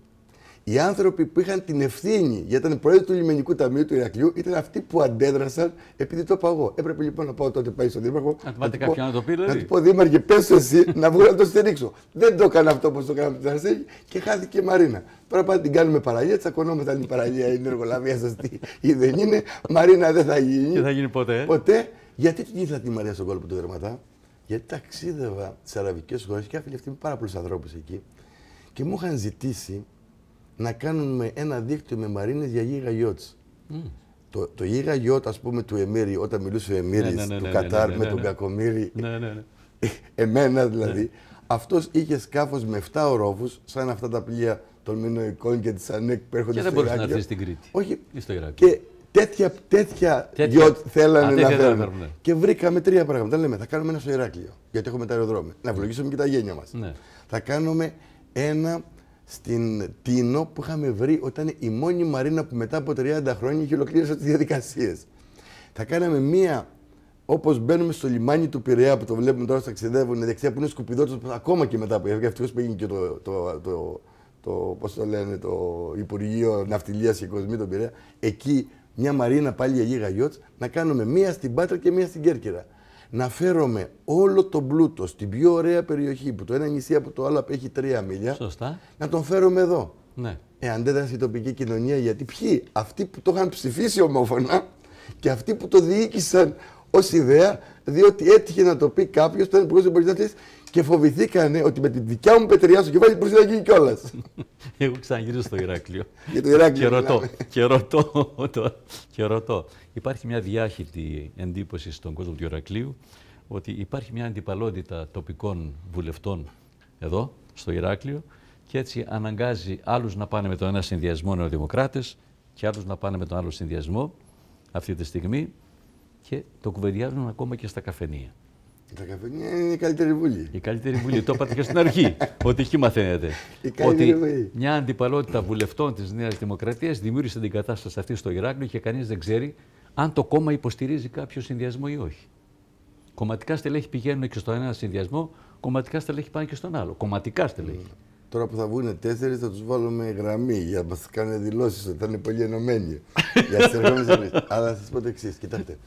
οι άνθρωποι που είχαν την ευθύνη για τον πρόεδρο του λιμενικού ταμείου του Ηρακλείου ήταν αυτοί που αντέδρασαν επειδή το πάγω. Έπρεπε λοιπόν να πάω τότε πάει στον Δήμαρχο. Να του πάτε κάποιον να το πει, δηλαδή. Να του πω Δήμαρχε, πες εσύ να βγω να το στηρίξω. Δεν το έκανα αυτό όπως το έκανα την Τρασέλη και χάθηκε η Μαρίνα. Τώρα πάμε την κάνουμε παραλία, τσακωνόμαστε αν η παραλία είναι εργολαβία σας ή δεν είναι. Μαρίνα δεν θα γίνει. Δεν θα γίνει ποτέ. Ποτέ. Γιατί την ήθελα τη Μαρία στον κόλπο του Δερματά. Γιατί ταξίδευα σε αραβικές χώρες και άφηγε αυτή με πάρα πολλούς ανθρώπους εκεί και μου είχαν ζητήσει να κάνουμε ένα δίκτυο με μαρίνες για γίγα γιότ. Το, το γίγα γιότ, ας πούμε, του Εμμύρη, όταν μιλούσε ο Εμμύρης ναι, ναι, ναι, του Κατάρ με τον ναι. Ε, εμένα δηλαδή. Αυτός είχε σκάφος με 7 ορόφου, σαν αυτά τα πλοία των Μινοϊκών και της ΑΝΕΚ που έρχονται και Ελλάδα. Και Δεν μπορούσε να στην Κρήτη. Όχι. στο Και τέτοια, τέτοια, τέτοια... θέλανε να φέρουν. Και βρήκαμε τρία πράγματα. Λέμε, θα κάνουμε ένα στο Ηράκλειο, γιατί έχουμε τα αεροδρόμια. Να ευλογήσουμε και τα γένια μας. Θα κάνουμε ένα στην Τίνο που είχαμε βρει όταν η μόνη Μαρίνα που μετά από 30 χρόνια είχε ολοκλήρωσει τις διαδικασίες. Θα κάναμε μία, όπως μπαίνουμε στο λιμάνι του Πειραιά που το βλέπουμε τώρα ταξιδεύουν δεξιά που είναι σκουπιδότες ακόμα και μετά που ευτυχώς που έγινε και το, το, το, το, πώς το λένε, το Υπουργείο Ναυτιλίας και Κοσμή του Πειραιά, εκεί μια Μαρίνα πάλι για λίγα να κάνουμε μία στην Πάτρα και μία στην Κέρκυρα να φέρομαι όλο τον πλούτο στην πιο ωραία περιοχή που το ένα νησί από το άλλο έχει τρία μίλια. Σωστά. Να τον φέρομαι εδώ. Ναι. Ε, αντέδρασε η τοπική κοινωνία γιατί ποιοι, αυτοί που το είχαν ψηφίσει ομόφωνα και αυτοί που το διοίκησαν ως ιδέα, διότι έτυχε να το πει κάποιος, ήταν υπουργός της και φοβηθήκανε ότι με τη δικιά μου πετριά στο κεφάλι μπορούσε να γίνει κιόλας. Εγώ ξαναγυρίζω στο Ηράκλειο. Για το Ηράκλειο. Και ρωτώ, και ρωτώ. Υπάρχει μια διάχυτη εντύπωση στον κόσμο του Ηρακλείου ότι υπάρχει μια αντιπαλότητα τοπικών βουλευτών εδώ, στο Ηράκλειο, και έτσι αναγκάζει άλλους να πάνε με τον ένα συνδυασμό νεοδημοκράτες και άλλους να πάνε με τον άλλο συνδυασμό αυτή τη στιγμή και το κουβεντιάζουν ακόμα και στα καφενεία. Τα είναι η καλύτερη βουλή. Η καλύτερη βουλή. Το είπατε και στην αρχή. ότι εκεί μαθαίνετε. Η ότι μια αντιπαλότητα βουλευτών της Νέας Δημοκρατίας δημιούργησε την κατάσταση αυτή στο Ηράκλειο και κανείς δεν ξέρει αν το κόμμα υποστηρίζει κάποιο συνδυασμό ή όχι. Κομματικά στελέχη πηγαίνουν και στον ένα συνδυασμό, κομματικά στελέχη πάνε και στον άλλο. Κομματικά στελέχη. Mm. Τώρα που θα βγουν τέσσερις, θα τους βάλουμε γραμμή για να μας κάνουν δηλώσεις ότι θα είναι πολύ ενωμένοι. για Αλλά θα σας πω το εξής. Κοιτάξτε,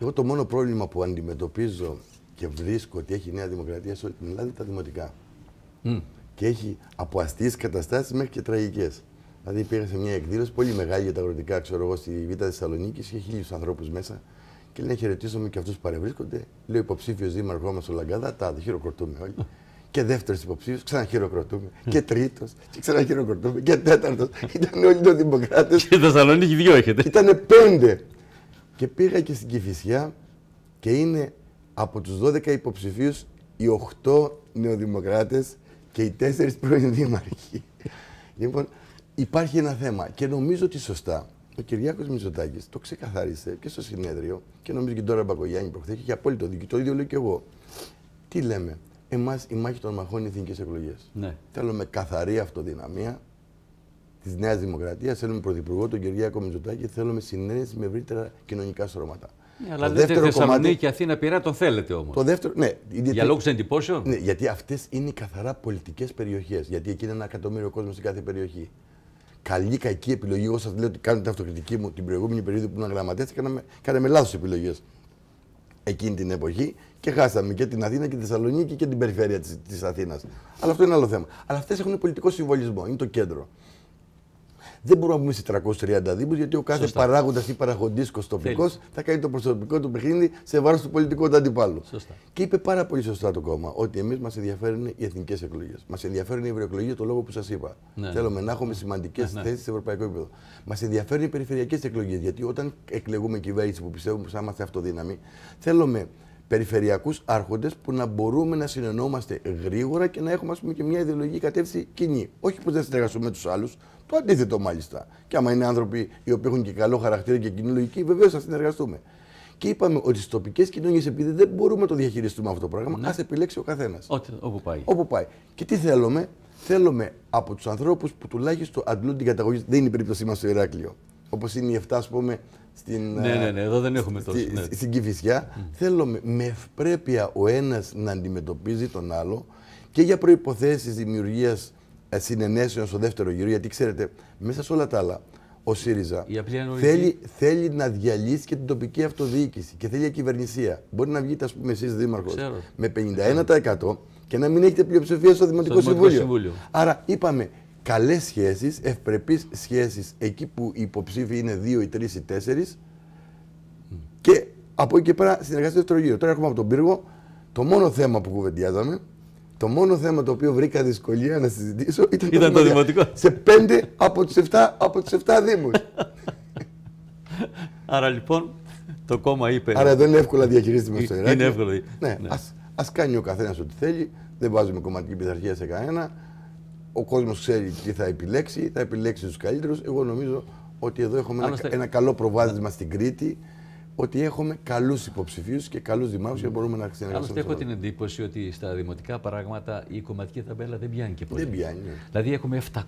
εγώ το μόνο πρόβλημα που αντιμετωπίζω και βρίσκω ότι έχει Νέα Δημοκρατία σε όλη την Ελλάδα τα δημοτικά. Mm. Και έχει από αστείε καταστάσεις μέχρι και τραγικές. Δηλαδή πήγα σε μια εκδήλωση πολύ μεγάλη για τα αγροτικά, ξέρω εγώ, στη Β' Θεσσαλονίκη, είχε χίλιους ανθρώπους μέσα. Και λέει: Χαιρετίζομαι και αυτούς που παρευρίσκονται. Λέω: Υποψήφιος δήμαρχός μας ο Λαγκαδά, τα χειροκροτούμε όλοι. και δεύτερος υποψήφιος, ξαναχειροκροτούμε. και τρίτος, και ξαναχειροκροτούμε. Και τέταρτος. Ήταν όλοι οι Δημοκράτες. Και στη Θεσσαλονίκη δύο έχετε. Ήταν πέντε. Και πήγα και στην Κυφυσιά και είναι από τους 12 υποψηφίους, οι 8 νεοδημοκράτες και οι 4 πρώην δήμαρχοι. λοιπόν, υπάρχει ένα θέμα και νομίζω ότι σωστά ο Κυριάκος Μητσοτάκης το ξεκαθάρισε και στο συνέδριο και νομίζω και τώρα ο Μπακογιάννη προχθέ και απόλυτο δίκιο. Το ίδιο λέω και εγώ. Τι λέμε, Εμάς η μάχη των μαχών είναι εθνικές εκλογές. Ναι. Θέλουμε καθαρή αυτοδυναμία της Νέας Δημοκρατίας, θέλουμε πρωθυπουργό τον Κυριάκο Μητσοτάκη, θέλουμε συνένεση με ευρύτερα κοινωνικά στρώματα. Ναι, αλλά το δεν δεύτερο κομμάτι. και Αθήνα πειρά το θέλετε όμως. Το δεύτερο, ναι. Γιατί, για λόγους εντυπώσεων. Ναι, γιατί αυτές είναι καθαρά πολιτικές περιοχές. Γιατί εκεί είναι ένα εκατομμύριο κόσμο σε κάθε περιοχή. Καλή κακή επιλογή. Εγώ σας λέω ότι κάνω την αυτοκριτική μου την προηγούμενη περίοδο που ήμουν γραμματέας, κάναμε, κάναμε λάθος επιλογές εκείνη την εποχή και χάσαμε και την Αθήνα και τη Θεσσαλονίκη και την περιφέρεια της Αθήνας. Αλλά αυτό είναι άλλο θέμα. Αλλά αυτές έχουν πολιτικό συμβολισμό. Είναι το κέντρο. Δεν μπορούμε να πούμε σε 330 Δήμους, γιατί ο κάθε παράγοντας ή παραγοντή κοστοπικό θα κάνει το προσωπικό του παιχνίδι σε βάρος του πολιτικού του αντιπάλου. Σωστά. Και είπε πάρα πολύ σωστά το κόμμα ότι εμείς μας ενδιαφέρουν οι εθνικές εκλογές. Μας ενδιαφέρουν οι ευρωεκλογές, το λόγο που σας είπα. Ναι. Θέλουμε να έχουμε σημαντικές ναι, ναι. θέσεις σε ευρωπαϊκό επίπεδο. Μας ενδιαφέρουν οι περιφερειακές εκλογές, γιατί όταν εκλεγούμε κυβέρνηση που πιστεύουμε ότι θα είμαστε αυτοδύναμοι, θέλουμε περιφερειακούς άρχοντες που να μπορούμε να συνεννόμαστε γρήγορα και να έχουμε ας πούμε, και μια ιδεολογική κατεύθυνση κοινή. Όχι πως δεν συνεργαστούμε με τους άλλους, το αντίθετο μάλιστα. Και άμα είναι άνθρωποι οι οποίοι έχουν και καλό χαρακτήρα και κοινή λογική, βεβαίως θα συνεργαστούμε. Και είπαμε ότι στις τοπικές κοινωνίες, επειδή δεν μπορούμε να το διαχειριστούμε αυτό το πράγμα, ναι. επιλέξει ο καθένας. Όπου πάει. Όπου πάει. Και τι θέλουμε, θέλουμε από τους ανθρώπους που τουλάχιστον αντλούν την καταγωγή. Δεν είναι η περίπτωσή μας στο Ηράκλειο. Όπως είναι οι 7, ας πούμε, στην. Ναι, ναι, ναι, εδώ δεν έχουμε τόσο. ναι. Στην Κυφυσιά. Θέλουμε με ευπρέπεια ο ένας να αντιμετωπίζει τον άλλο και για προποθέσει δημιουργίας ε, συνενέσεων στο δεύτερο γύρο, γιατί ξέρετε, μέσα σε όλα τα άλλα, ο ΣΥΡΙΖΑ θέλει, θέλει να διαλύσει και την τοπική αυτοδιοίκηση και θέλει κυβερνησία. Μπορεί να βγείτε, ας πούμε, εσείς δήμαρχος με 51% και να μην έχετε πλειοψηφία στο Δημοτικό, στο Συμβούλιο. Άρα είπαμε, καλές σχέσεις, ευπρεπείς σχέσεις εκεί που οι υποψήφοι είναι 2 ή 3 ή 4 και από εκεί και πέρα στο δεύτερο γύρο. Τώρα έχουμε από τον πύργο. Το μόνο θέμα που κουβεντιάζαμε το μόνο θέμα το οποίο βρήκα δυσκολία να συζητήσω ήταν, το, δημοτικό. Σε πέντε από τους 7, από 7 δήμους. Άρα λοιπόν το κόμμα είπε... Άρα δεν είναι εύκολα διαχειρίσιμο στο Ηράκλειο. Ε, είναι εύκολο. Ναι, ναι, Ας, ας κάνει ο καθένας ό,τι θέλει. Δεν βάζουμε κομματική πειθαρχία σε κανένα. Ο κόσμος ξέρει τι θα επιλέξει. Θα επιλέξει τους καλύτερους. Εγώ νομίζω ότι εδώ έχουμε ένα, ένα καλό προβάδισμα στην Κρήτη ότι έχουμε καλούς υποψηφίους και καλούς δημάρχους και μπορούμε να συνεργαστούμε. Άλλωστε, έχω την εντύπωση ότι στα δημοτικά πράγματα η κομματική ταμπέλα δεν πιάνει και πολύ. Δεν πιάνει. Ναι. Δηλαδή, έχουμε 700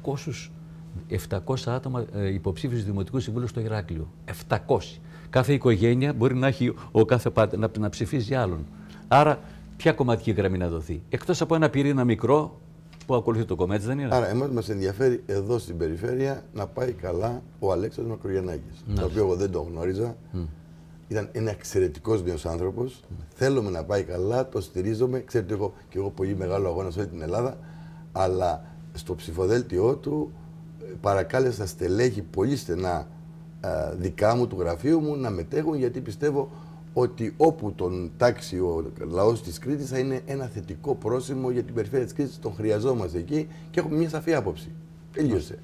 700 άτομα ε, υποψήφιους Δημοτικούς Συμβούλους στο Ηράκλειο. 700. Κάθε οικογένεια μπορεί να, έχει ο κάθε, να, να ψηφίζει άλλον. Άρα, ποια κομματική γραμμή να δοθεί. Εκτός από ένα πυρήνα μικρό που ακολουθεί το κομμάτι, δεν είναι. Άρα, εμάς μας ενδιαφέρει εδώ στην περιφέρεια να πάει καλά ο Αλέξανδρος Μακρογεννάκη. Το οποίο εγώ δεν το γνώριζα. Ήταν ένα εξαιρετικός νέος άνθρωπος. Θέλουμε να πάει καλά, το στηρίζομαι. Ξέρετε, έχω και εγώ πολύ μεγάλο αγώνα σε όλη την Ελλάδα. Αλλά στο ψηφοδέλτιό του ε, παρακάλεσα στελέχη πολύ στενά ε, δικά μου του γραφείου μου να μετέχουν γιατί πιστεύω ότι όπου τον τάξει ο λαός της Κρήτης θα είναι ένα θετικό πρόσημο για την περιφέρεια της Κρήτης. Τον χρειαζόμαστε εκεί και έχουμε μια σαφή άποψη. Τελείωσε.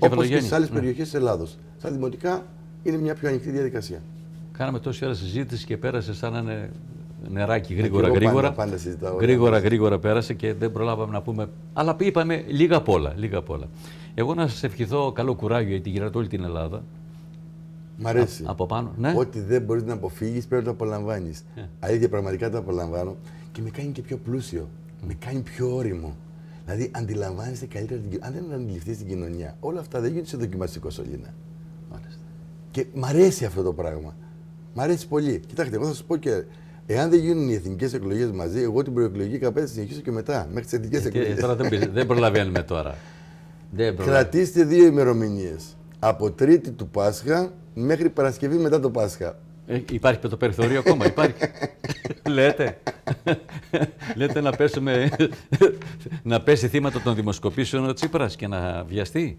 Όπως και στι άλλες ναι. περιοχές της Ελλάδος. Στα δημοτικά είναι μια πιο ανοιχτή διαδικασία. Κάναμε τόση ώρα συζήτηση και πέρασε σαν να είναι νεράκι ε, γρήγορα, γρήγορα. Πάντα, συζητάω, ναι. γρήγορα, γρήγορα πέρασε και δεν προλάβαμε να πούμε. Αλλά είπαμε λίγα απ' όλα. Λίγα απ όλα. Εγώ να σας ευχηθώ καλό κουράγιο γιατί γυρνάτε όλη την Ελλάδα. Μ' αρέσει. Α, από πάνω. Ναι. Ό,τι δεν μπορείς να αποφύγεις πρέπει να το απολαμβάνεις. Yeah. Ε. Αλήθεια, πραγματικά το απολαμβάνω και με κάνει και πιο πλούσιο. Mm. Με κάνει πιο όριμο. Δηλαδή, αντιλαμβάνεστε καλύτερα την κοινωνία. Αν δεν αντιληφθείς την κοινωνία, όλα αυτά δεν γίνονται σε δοκιμαστικό σωλήνα. Μάλιστα. Και μ' αρέσει αυτό το πράγμα. Μ' αρέσει πολύ. Κοιτάξτε, εγώ θα σας πω και Εάν δεν γίνουν οι εθνικές εκλογές μαζί, εγώ την προεκλογική καπέτα συνεχίσω και μετά, μέχρι τις εθνικές ε, εκλογές. Τώρα δεν, πει, δεν προλαβαίνουμε τώρα. Δεν Κρατήστε δύο ημερομηνίες. Από Τρίτη του Πάσχα μέχρι Παρασκευή μετά το Πάσχα. Ε, υπάρχει το περιθώριο ακόμα, υπάρχει. Λέτε. Λέτε να, πέσουμε, να πέσει θύματα των δημοσκοπήσεων ο Τσίπρας και να βιαστεί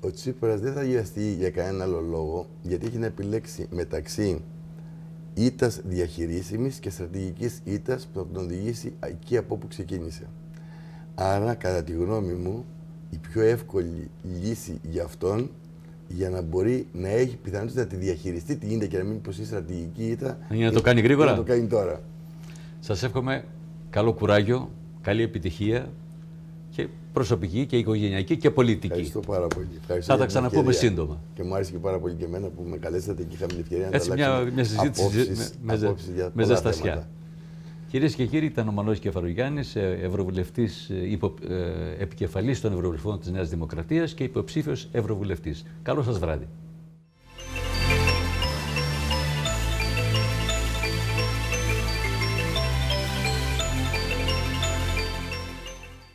ο Τσίπρας δεν θα γυαστεί για κανένα άλλο λόγο, γιατί έχει να επιλέξει μεταξύ ήττας διαχειρίσιμης και στρατηγικής ήττας που θα τον οδηγήσει εκεί από όπου ξεκίνησε. Άρα, κατά τη γνώμη μου, η πιο εύκολη λύση για αυτόν για να μπορεί να έχει πιθανότητα να τη διαχειριστεί την ίδια και να μην υποστεί στρατηγική ήττα. Είναι να το κάνει γρήγορα. Να το κάνει τώρα. Σας εύχομαι καλό κουράγιο, καλή επιτυχία και προσωπική και οικογενειακή και πολιτική. Ευχαριστώ πάρα πολύ. Ευχαριστώ θα τα ξαναπούμε σύντομα. Και μου άρεσε και πάρα πολύ και εμένα που με καλέσατε και είχαμε την ευκαιρία να τα μια, μια συζήτηση απόψεις, με, απόψεις για με ζεστασιά. Κυρίες και κύριοι, ήταν ο Μανώ Κεφαρογιάννη, ε, ευρωβουλευτής, ε, υπο, ε, επικεφαλής των Ευρωβουλευτών της Νέας Δημοκρατίας και υποψήφιος ευρωβουλευτής. Καλό σας βράδυ.